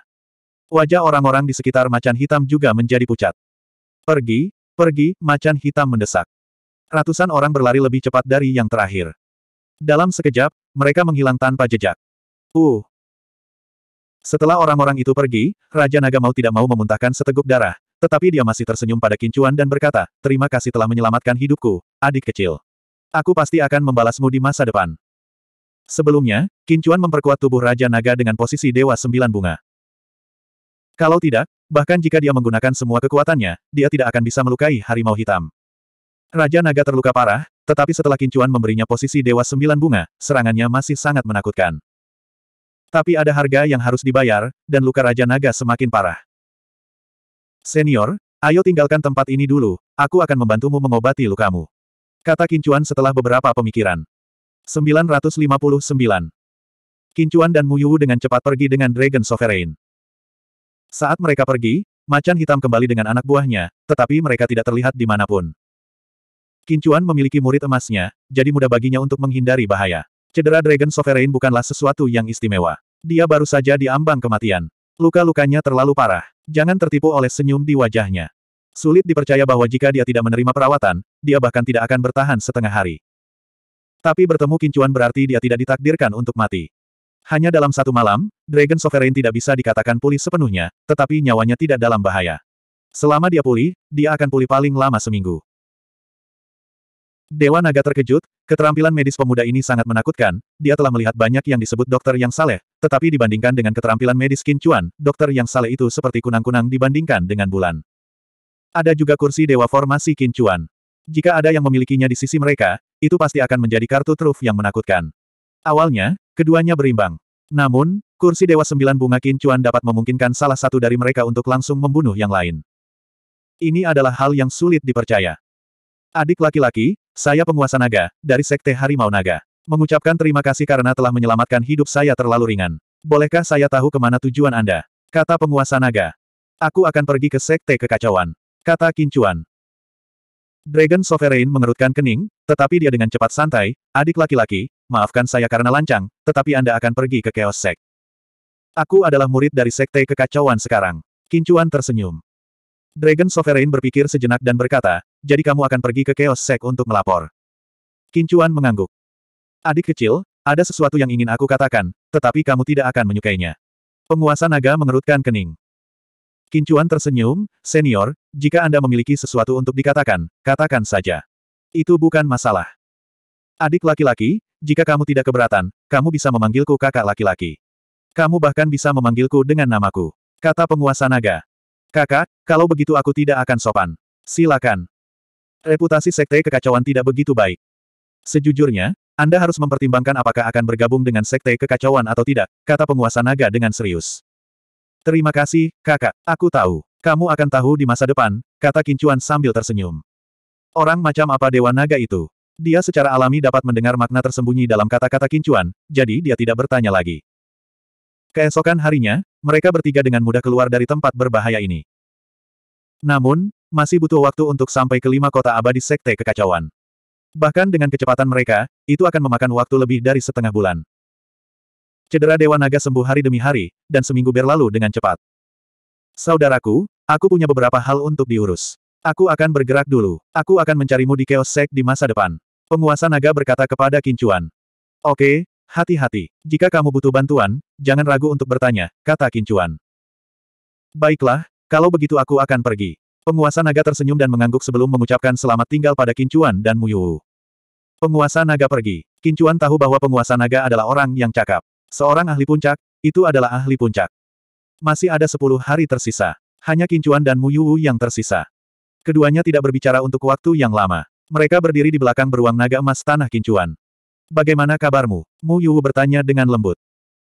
Wajah orang-orang di sekitar macan hitam juga menjadi pucat. Pergi, pergi, macan hitam mendesak. Ratusan orang berlari lebih cepat dari yang terakhir. Dalam sekejap, mereka menghilang tanpa jejak. Uh, setelah orang-orang itu pergi, Raja Naga mau tidak mau memuntahkan seteguk darah, tetapi dia masih tersenyum pada Kincuan dan berkata, terima kasih telah menyelamatkan hidupku, adik kecil. Aku pasti akan membalasmu di masa depan. Sebelumnya, Kincuan memperkuat tubuh Raja Naga dengan posisi Dewa Sembilan Bunga. Kalau tidak, bahkan jika dia menggunakan semua kekuatannya, dia tidak akan bisa melukai harimau hitam. Raja Naga terluka parah, tetapi setelah Kincuan memberinya posisi Dewa Sembilan Bunga, serangannya masih sangat menakutkan. Tapi ada harga yang harus dibayar, dan luka Raja Naga semakin parah. Senior, ayo tinggalkan tempat ini dulu, aku akan membantumu mengobati lukamu. Kata Kincuan setelah beberapa pemikiran. 959. Kincuan dan Muyu dengan cepat pergi dengan Dragon Sovereign. Saat mereka pergi, Macan hitam kembali dengan anak buahnya, tetapi mereka tidak terlihat di manapun. Kincuan memiliki murid emasnya, jadi mudah baginya untuk menghindari bahaya. Cedera Dragon Sovereign bukanlah sesuatu yang istimewa. Dia baru saja diambang kematian. Luka-lukanya terlalu parah. Jangan tertipu oleh senyum di wajahnya. Sulit dipercaya bahwa jika dia tidak menerima perawatan, dia bahkan tidak akan bertahan setengah hari. Tapi bertemu kincuan berarti dia tidak ditakdirkan untuk mati. Hanya dalam satu malam, Dragon Sovereign tidak bisa dikatakan pulih sepenuhnya, tetapi nyawanya tidak dalam bahaya. Selama dia pulih, dia akan pulih paling lama seminggu. Dewa Naga terkejut, Keterampilan medis pemuda ini sangat menakutkan, dia telah melihat banyak yang disebut dokter yang saleh, tetapi dibandingkan dengan keterampilan medis Qin Chuan, dokter yang saleh itu seperti kunang-kunang dibandingkan dengan bulan. Ada juga kursi dewa formasi Qin Chuan. Jika ada yang memilikinya di sisi mereka, itu pasti akan menjadi kartu truf yang menakutkan. Awalnya, keduanya berimbang. Namun, kursi dewa sembilan bunga Qin Chuan dapat memungkinkan salah satu dari mereka untuk langsung membunuh yang lain. Ini adalah hal yang sulit dipercaya. Adik laki-laki, saya penguasa naga, dari Sekte Harimau Naga. Mengucapkan terima kasih karena telah menyelamatkan hidup saya terlalu ringan. Bolehkah saya tahu kemana tujuan Anda? Kata penguasa naga. Aku akan pergi ke Sekte Kekacauan. Kata Kincuan. Dragon Sovereign mengerutkan kening, tetapi dia dengan cepat santai, adik laki-laki, maafkan saya karena lancang, tetapi Anda akan pergi ke Chaos sek. Aku adalah murid dari Sekte Kekacauan sekarang. Kincuan tersenyum. Dragon Sovereign berpikir sejenak dan berkata, jadi kamu akan pergi ke Chaos Sek untuk melapor. Kincuan mengangguk. Adik kecil, ada sesuatu yang ingin aku katakan, tetapi kamu tidak akan menyukainya. Penguasa naga mengerutkan kening. Kincuan tersenyum, senior, jika Anda memiliki sesuatu untuk dikatakan, katakan saja. Itu bukan masalah. Adik laki-laki, jika kamu tidak keberatan, kamu bisa memanggilku kakak laki-laki. Kamu bahkan bisa memanggilku dengan namaku. Kata penguasa naga. Kakak, kalau begitu aku tidak akan sopan. Silakan. Reputasi Sekte Kekacauan tidak begitu baik. Sejujurnya, Anda harus mempertimbangkan apakah akan bergabung dengan Sekte Kekacauan atau tidak, kata penguasa naga dengan serius. Terima kasih, kakak. Aku tahu. Kamu akan tahu di masa depan, kata Kincuan sambil tersenyum. Orang macam apa Dewa Naga itu? Dia secara alami dapat mendengar makna tersembunyi dalam kata-kata Kincuan, jadi dia tidak bertanya lagi. Keesokan harinya, mereka bertiga dengan mudah keluar dari tempat berbahaya ini. Namun, masih butuh waktu untuk sampai ke lima kota abadi Sekte Kekacauan. Bahkan dengan kecepatan mereka, itu akan memakan waktu lebih dari setengah bulan. Cedera Dewa Naga sembuh hari demi hari, dan seminggu berlalu dengan cepat. Saudaraku, aku punya beberapa hal untuk diurus. Aku akan bergerak dulu. Aku akan mencarimu di Chaos Sek di masa depan. Penguasa naga berkata kepada Kincuan. Oke, hati-hati. Jika kamu butuh bantuan, jangan ragu untuk bertanya, kata Kincuan. Baiklah, kalau begitu aku akan pergi. Penguasa naga tersenyum dan mengangguk sebelum mengucapkan selamat tinggal pada Kincuan dan Muyu. Penguasa naga pergi. Kincuan tahu bahwa penguasa naga adalah orang yang cakap. Seorang ahli puncak, itu adalah ahli puncak. Masih ada sepuluh hari tersisa. Hanya Kincuan dan Muyu yang tersisa. Keduanya tidak berbicara untuk waktu yang lama. Mereka berdiri di belakang beruang naga emas tanah Kincuan. Bagaimana kabarmu? Muyu bertanya dengan lembut.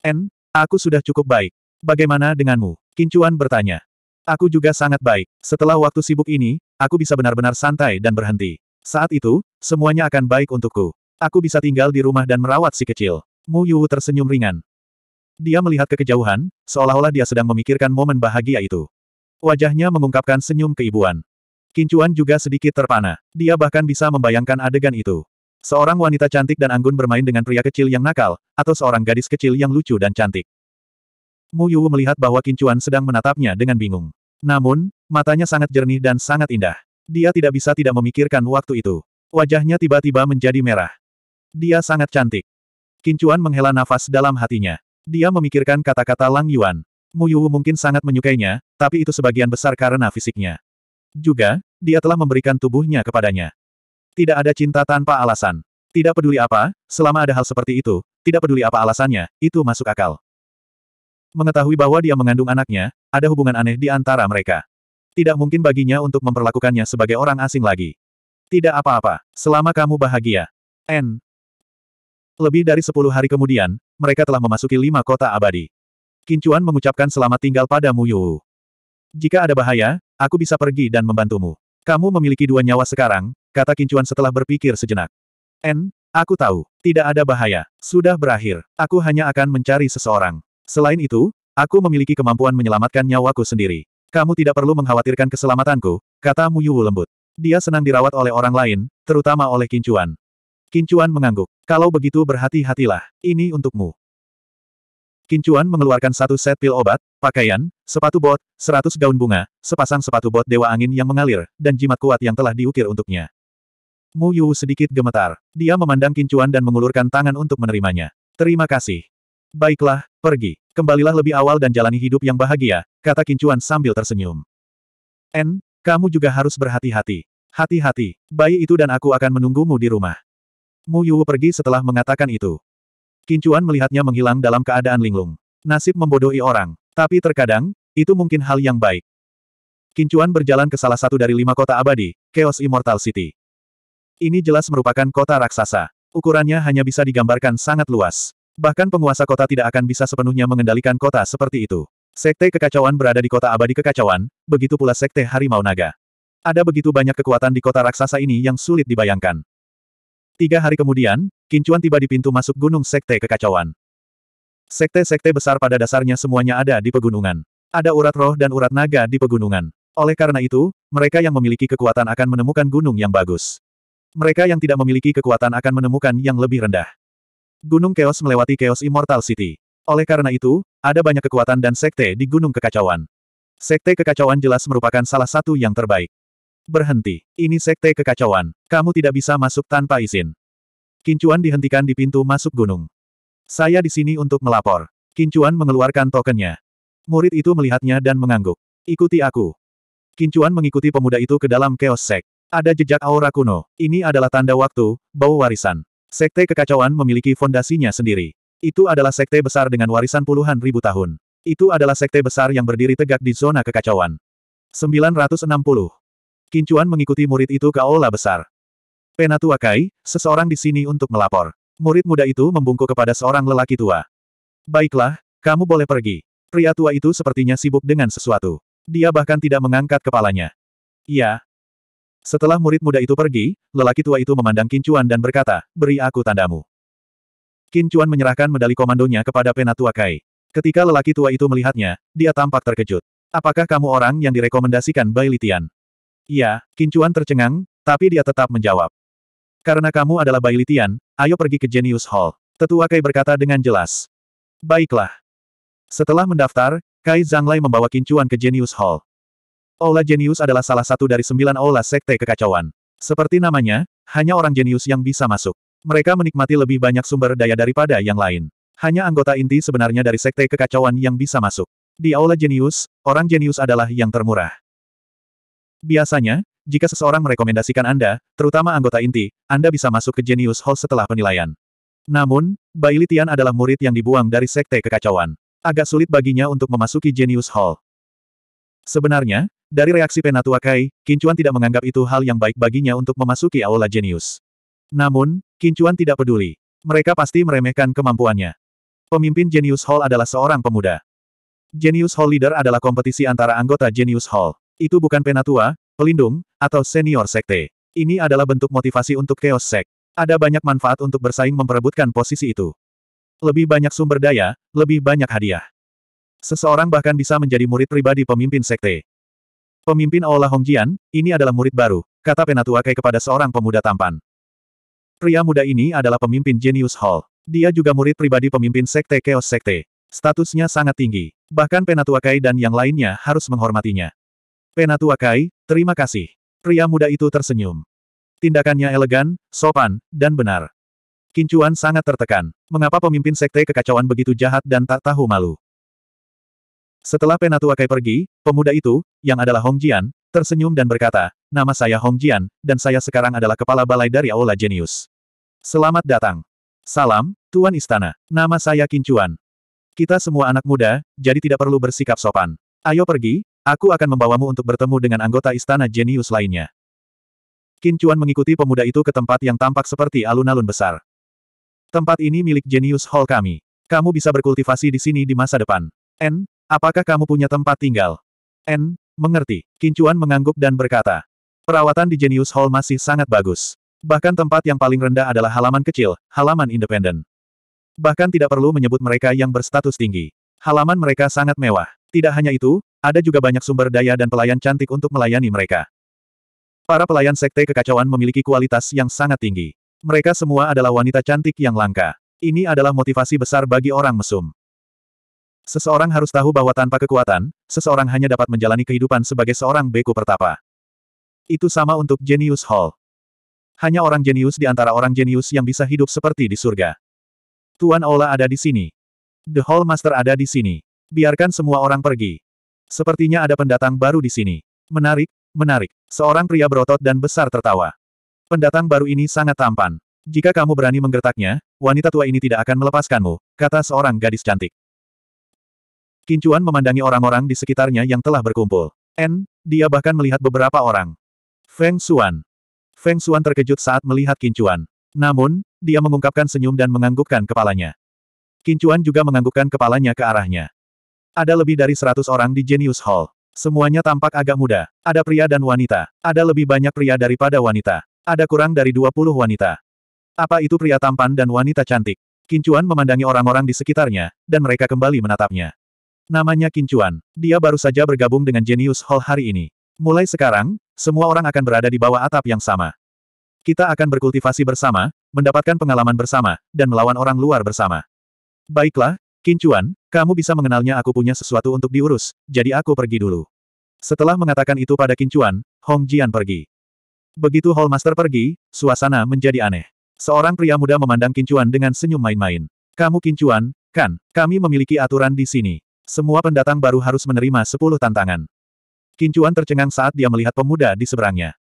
En, aku sudah cukup baik. Bagaimana denganmu? Kincuan bertanya. Aku juga sangat baik. Setelah waktu sibuk ini, aku bisa benar-benar santai dan berhenti. Saat itu, semuanya akan baik untukku. Aku bisa tinggal di rumah dan merawat si kecil. Mu Yu tersenyum ringan. Dia melihat ke kejauhan, seolah-olah dia sedang memikirkan momen bahagia itu. Wajahnya mengungkapkan senyum keibuan. Kincuan juga sedikit terpana. Dia bahkan bisa membayangkan adegan itu. Seorang wanita cantik dan anggun bermain dengan pria kecil yang nakal, atau seorang gadis kecil yang lucu dan cantik. Mu Yuwu melihat bahwa Kincuan sedang menatapnya dengan bingung. Namun, matanya sangat jernih dan sangat indah. Dia tidak bisa tidak memikirkan waktu itu. Wajahnya tiba-tiba menjadi merah. Dia sangat cantik. Kincuan menghela nafas dalam hatinya. Dia memikirkan kata-kata Lang Yuan. Mu Yuwu mungkin sangat menyukainya, tapi itu sebagian besar karena fisiknya. Juga, dia telah memberikan tubuhnya kepadanya. Tidak ada cinta tanpa alasan. Tidak peduli apa, selama ada hal seperti itu, tidak peduli apa alasannya, itu masuk akal. Mengetahui bahwa dia mengandung anaknya, ada hubungan aneh di antara mereka. Tidak mungkin baginya untuk memperlakukannya sebagai orang asing lagi. Tidak apa-apa, selama kamu bahagia. N. Lebih dari sepuluh hari kemudian, mereka telah memasuki lima kota abadi. Kincuan mengucapkan selamat tinggal pada Muyu. Jika ada bahaya, aku bisa pergi dan membantumu. Kamu memiliki dua nyawa sekarang, kata Kincuan setelah berpikir sejenak. N, aku tahu, tidak ada bahaya. Sudah berakhir, aku hanya akan mencari seseorang. Selain itu, aku memiliki kemampuan menyelamatkan nyawaku sendiri. Kamu tidak perlu mengkhawatirkan keselamatanku, kata Mu Yu lembut. Dia senang dirawat oleh orang lain, terutama oleh Kincuan. Kincuan mengangguk. Kalau begitu berhati-hatilah, ini untukmu. Kincuan mengeluarkan satu set pil obat, pakaian, sepatu bot, seratus gaun bunga, sepasang sepatu bot dewa angin yang mengalir, dan jimat kuat yang telah diukir untuknya. Mu Yu sedikit gemetar. Dia memandang Kincuan dan mengulurkan tangan untuk menerimanya. Terima kasih. Baiklah, pergi. Kembalilah lebih awal dan jalani hidup yang bahagia, kata Kincuan sambil tersenyum. N, kamu juga harus berhati-hati. Hati-hati, bayi itu dan aku akan menunggumu di rumah. Mu Yuwu pergi setelah mengatakan itu. Kincuan melihatnya menghilang dalam keadaan linglung. Nasib membodohi orang, tapi terkadang, itu mungkin hal yang baik. Kincuan berjalan ke salah satu dari lima kota abadi, Chaos Immortal City. Ini jelas merupakan kota raksasa. Ukurannya hanya bisa digambarkan sangat luas. Bahkan penguasa kota tidak akan bisa sepenuhnya mengendalikan kota seperti itu. Sekte kekacauan berada di kota abadi kekacauan, begitu pula sekte harimau naga. Ada begitu banyak kekuatan di kota raksasa ini yang sulit dibayangkan. Tiga hari kemudian, Kincuan tiba di pintu masuk gunung sekte kekacauan. Sekte-sekte besar pada dasarnya semuanya ada di pegunungan. Ada urat roh dan urat naga di pegunungan. Oleh karena itu, mereka yang memiliki kekuatan akan menemukan gunung yang bagus. Mereka yang tidak memiliki kekuatan akan menemukan yang lebih rendah. Gunung Chaos melewati Chaos Immortal City. Oleh karena itu, ada banyak kekuatan dan sekte di Gunung Kekacauan. Sekte Kekacauan jelas merupakan salah satu yang terbaik. Berhenti. Ini sekte kekacauan. Kamu tidak bisa masuk tanpa izin. Kincuan dihentikan di pintu masuk gunung. Saya di sini untuk melapor. Kincuan mengeluarkan tokennya. Murid itu melihatnya dan mengangguk. Ikuti aku. Kincuan mengikuti pemuda itu ke dalam keos sek. Ada jejak aura kuno. Ini adalah tanda waktu, bau warisan. Sekte kekacauan memiliki fondasinya sendiri. Itu adalah sekte besar dengan warisan puluhan ribu tahun. Itu adalah sekte besar yang berdiri tegak di zona kekacauan. 960. Kincuan mengikuti murid itu ke aula besar. Penatua Kai, seseorang di sini untuk melapor. Murid muda itu membungkuk kepada seorang lelaki tua. Baiklah, kamu boleh pergi. Pria tua itu sepertinya sibuk dengan sesuatu. Dia bahkan tidak mengangkat kepalanya. Ya, setelah murid muda itu pergi, lelaki tua itu memandang Kincuan dan berkata, beri aku tandamu. Kincuan menyerahkan medali komandonya kepada Penatua Kai. Ketika lelaki tua itu melihatnya, dia tampak terkejut. Apakah kamu orang yang direkomendasikan Bai Litian? Ya, Kincuan tercengang, tapi dia tetap menjawab. Karena kamu adalah Bai Litian, ayo pergi ke Genius Hall. Tetua Kai berkata dengan jelas. Baiklah. Setelah mendaftar, Kai Zhanglai membawa Kincuan ke Genius Hall. Aula Genius adalah salah satu dari sembilan aula sekte kekacauan. Seperti namanya, hanya orang jenius yang bisa masuk. Mereka menikmati lebih banyak sumber daya daripada yang lain. Hanya anggota inti sebenarnya dari sekte kekacauan yang bisa masuk. Di aula Genius, orang jenius adalah yang termurah. Biasanya, jika seseorang merekomendasikan Anda, terutama anggota inti, Anda bisa masuk ke Genius Hall setelah penilaian. Namun, Bai Litian adalah murid yang dibuang dari sekte kekacauan. Agak sulit baginya untuk memasuki Genius Hall. Sebenarnya, dari reaksi Penatua Kai, Kincuan tidak menganggap itu hal yang baik baginya untuk memasuki Aula Genius. Namun, Kincuan tidak peduli. Mereka pasti meremehkan kemampuannya. Pemimpin Genius Hall adalah seorang pemuda. Genius Hall Leader adalah kompetisi antara anggota Genius Hall. Itu bukan Penatua, pelindung, atau senior sekte. Ini adalah bentuk motivasi untuk Chaos Sect. Ada banyak manfaat untuk bersaing memperebutkan posisi itu. Lebih banyak sumber daya, lebih banyak hadiah. Seseorang bahkan bisa menjadi murid pribadi pemimpin sekte. Pemimpin Aula Hongjian, ini adalah murid baru, kata Penatua Kai kepada seorang pemuda tampan. Pria muda ini adalah pemimpin Genius Hall. Dia juga murid pribadi pemimpin Sekte Chaos Sekte. Statusnya sangat tinggi. Bahkan Penatua Kai dan yang lainnya harus menghormatinya. Penatua Kai, terima kasih. Pria muda itu tersenyum. Tindakannya elegan, sopan, dan benar. Kincuan sangat tertekan. Mengapa pemimpin Sekte Kekacauan begitu jahat dan tak tahu malu? Setelah Penatua Kai pergi, pemuda itu, yang adalah Hong Jian, tersenyum dan berkata, nama saya Hong Jian, dan saya sekarang adalah kepala balai dari Aula Genius. Selamat datang. Salam, Tuan Istana. Nama saya Chuan. Kita semua anak muda, jadi tidak perlu bersikap sopan. Ayo pergi, aku akan membawamu untuk bertemu dengan anggota Istana Genius lainnya. Chuan mengikuti pemuda itu ke tempat yang tampak seperti alun-alun besar. Tempat ini milik Genius Hall kami. Kamu bisa berkultivasi di sini di masa depan. N, Apakah kamu punya tempat tinggal? N, mengerti. Kincuan mengangguk dan berkata. Perawatan di Genius Hall masih sangat bagus. Bahkan tempat yang paling rendah adalah halaman kecil, halaman independen. Bahkan tidak perlu menyebut mereka yang berstatus tinggi. Halaman mereka sangat mewah. Tidak hanya itu, ada juga banyak sumber daya dan pelayan cantik untuk melayani mereka. Para pelayan sekte kekacauan memiliki kualitas yang sangat tinggi. Mereka semua adalah wanita cantik yang langka. Ini adalah motivasi besar bagi orang mesum. Seseorang harus tahu bahwa tanpa kekuatan, seseorang hanya dapat menjalani kehidupan sebagai seorang beku pertapa. Itu sama untuk Genius Hall. Hanya orang jenius di antara orang jenius yang bisa hidup seperti di surga. Tuan Ola ada di sini. The Hall Master ada di sini. Biarkan semua orang pergi. Sepertinya ada pendatang baru di sini. Menarik, menarik. Seorang pria berotot dan besar tertawa. Pendatang baru ini sangat tampan. Jika kamu berani menggertaknya, wanita tua ini tidak akan melepaskanmu, kata seorang gadis cantik. Kincuan memandangi orang-orang di sekitarnya yang telah berkumpul. N, dia bahkan melihat beberapa orang. Feng Xuan. Feng Xuan terkejut saat melihat Kincuan. Namun, dia mengungkapkan senyum dan menganggukkan kepalanya. Kincuan juga menganggukkan kepalanya ke arahnya. Ada lebih dari seratus orang di Genius Hall. Semuanya tampak agak muda. Ada pria dan wanita. Ada lebih banyak pria daripada wanita. Ada kurang dari dua puluh wanita. Apa itu pria tampan dan wanita cantik? Kincuan memandangi orang-orang di sekitarnya, dan mereka kembali menatapnya. Namanya Kincuan. Dia baru saja bergabung dengan Genius Hall hari ini. Mulai sekarang, semua orang akan berada di bawah atap yang sama. Kita akan berkultivasi bersama, mendapatkan pengalaman bersama, dan melawan orang luar bersama. Baiklah, Kincuan, kamu bisa mengenalnya aku punya sesuatu untuk diurus, jadi aku pergi dulu. Setelah mengatakan itu pada Kincuan, Hong Jian pergi. Begitu Hall Master pergi, suasana menjadi aneh. Seorang pria muda memandang Kincuan dengan senyum main-main. Kamu Kincuan, kan, kami memiliki aturan di sini. Semua pendatang baru harus menerima sepuluh tantangan. Kincuan tercengang saat dia melihat pemuda di seberangnya.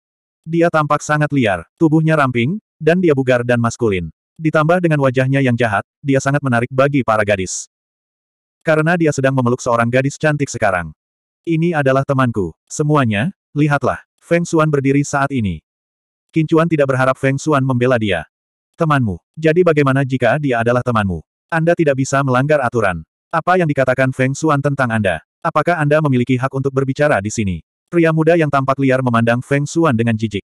Dia tampak sangat liar, tubuhnya ramping, dan dia bugar dan maskulin. Ditambah dengan wajahnya yang jahat, dia sangat menarik bagi para gadis. Karena dia sedang memeluk seorang gadis cantik sekarang. Ini adalah temanku. Semuanya, lihatlah. Feng Xuan berdiri saat ini. Kincuan tidak berharap Feng Xuan membela dia. Temanmu. Jadi bagaimana jika dia adalah temanmu? Anda tidak bisa melanggar aturan. Apa yang dikatakan Feng Xuan tentang Anda? Apakah Anda memiliki hak untuk berbicara di sini? Pria muda yang tampak liar memandang Feng Xuan dengan jijik.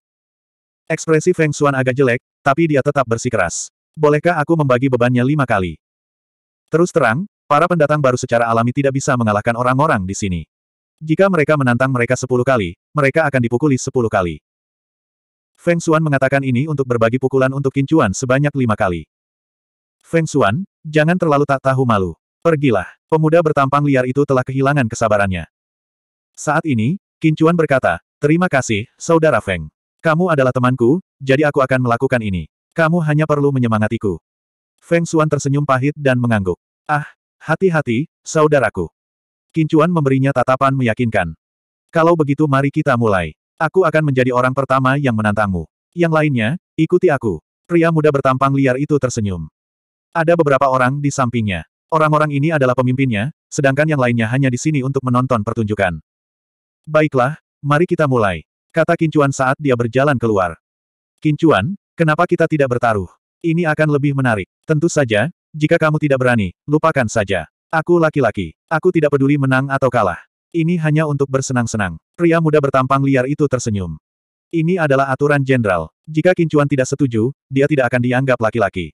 Ekspresi Feng Xuan agak jelek, tapi dia tetap bersikeras. Bolehkah aku membagi bebannya lima kali? Terus terang, para pendatang baru secara alami tidak bisa mengalahkan orang-orang di sini. Jika mereka menantang mereka sepuluh kali, mereka akan dipukuli sepuluh kali. Feng Xuan mengatakan ini untuk berbagi pukulan untuk kincuan sebanyak lima kali. Feng Xuan, jangan terlalu tak tahu malu. Pergilah. Pemuda bertampang liar itu telah kehilangan kesabarannya. Saat ini, Kincuan berkata, Terima kasih, Saudara Feng. Kamu adalah temanku, jadi aku akan melakukan ini. Kamu hanya perlu menyemangatiku. Feng Xuan tersenyum pahit dan mengangguk. Ah, hati-hati, saudaraku. Kincuan memberinya tatapan meyakinkan. Kalau begitu mari kita mulai. Aku akan menjadi orang pertama yang menantangmu. Yang lainnya, ikuti aku. Pria muda bertampang liar itu tersenyum. Ada beberapa orang di sampingnya. Orang-orang ini adalah pemimpinnya, sedangkan yang lainnya hanya di sini untuk menonton pertunjukan. Baiklah, mari kita mulai. Kata Kincuan saat dia berjalan keluar. Kincuan, kenapa kita tidak bertaruh? Ini akan lebih menarik. Tentu saja, jika kamu tidak berani, lupakan saja. Aku laki-laki. Aku tidak peduli menang atau kalah. Ini hanya untuk bersenang-senang. Pria muda bertampang liar itu tersenyum. Ini adalah aturan jenderal. Jika Kincuan tidak setuju, dia tidak akan dianggap laki-laki.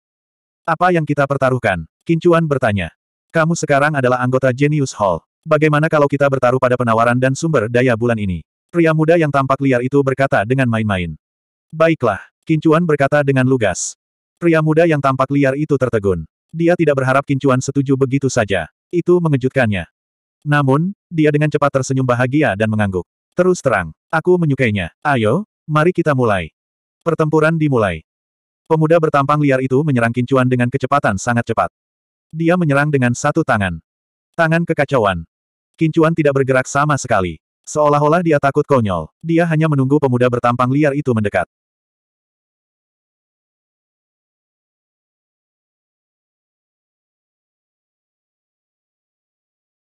Apa yang kita pertaruhkan? Kincuan bertanya. Kamu sekarang adalah anggota Genius Hall. Bagaimana kalau kita bertaruh pada penawaran dan sumber daya bulan ini? Pria muda yang tampak liar itu berkata dengan main-main. Baiklah, Kincuan berkata dengan lugas. Pria muda yang tampak liar itu tertegun. Dia tidak berharap Kincuan setuju begitu saja. Itu mengejutkannya. Namun, dia dengan cepat tersenyum bahagia dan mengangguk. Terus terang, aku menyukainya. Ayo, mari kita mulai. Pertempuran dimulai. Pemuda bertampang liar itu menyerang Kincuan dengan kecepatan sangat cepat. Dia menyerang dengan satu tangan. Tangan kekacauan. Kincuan tidak bergerak sama sekali. Seolah-olah dia takut konyol. Dia hanya menunggu pemuda bertampang liar itu mendekat.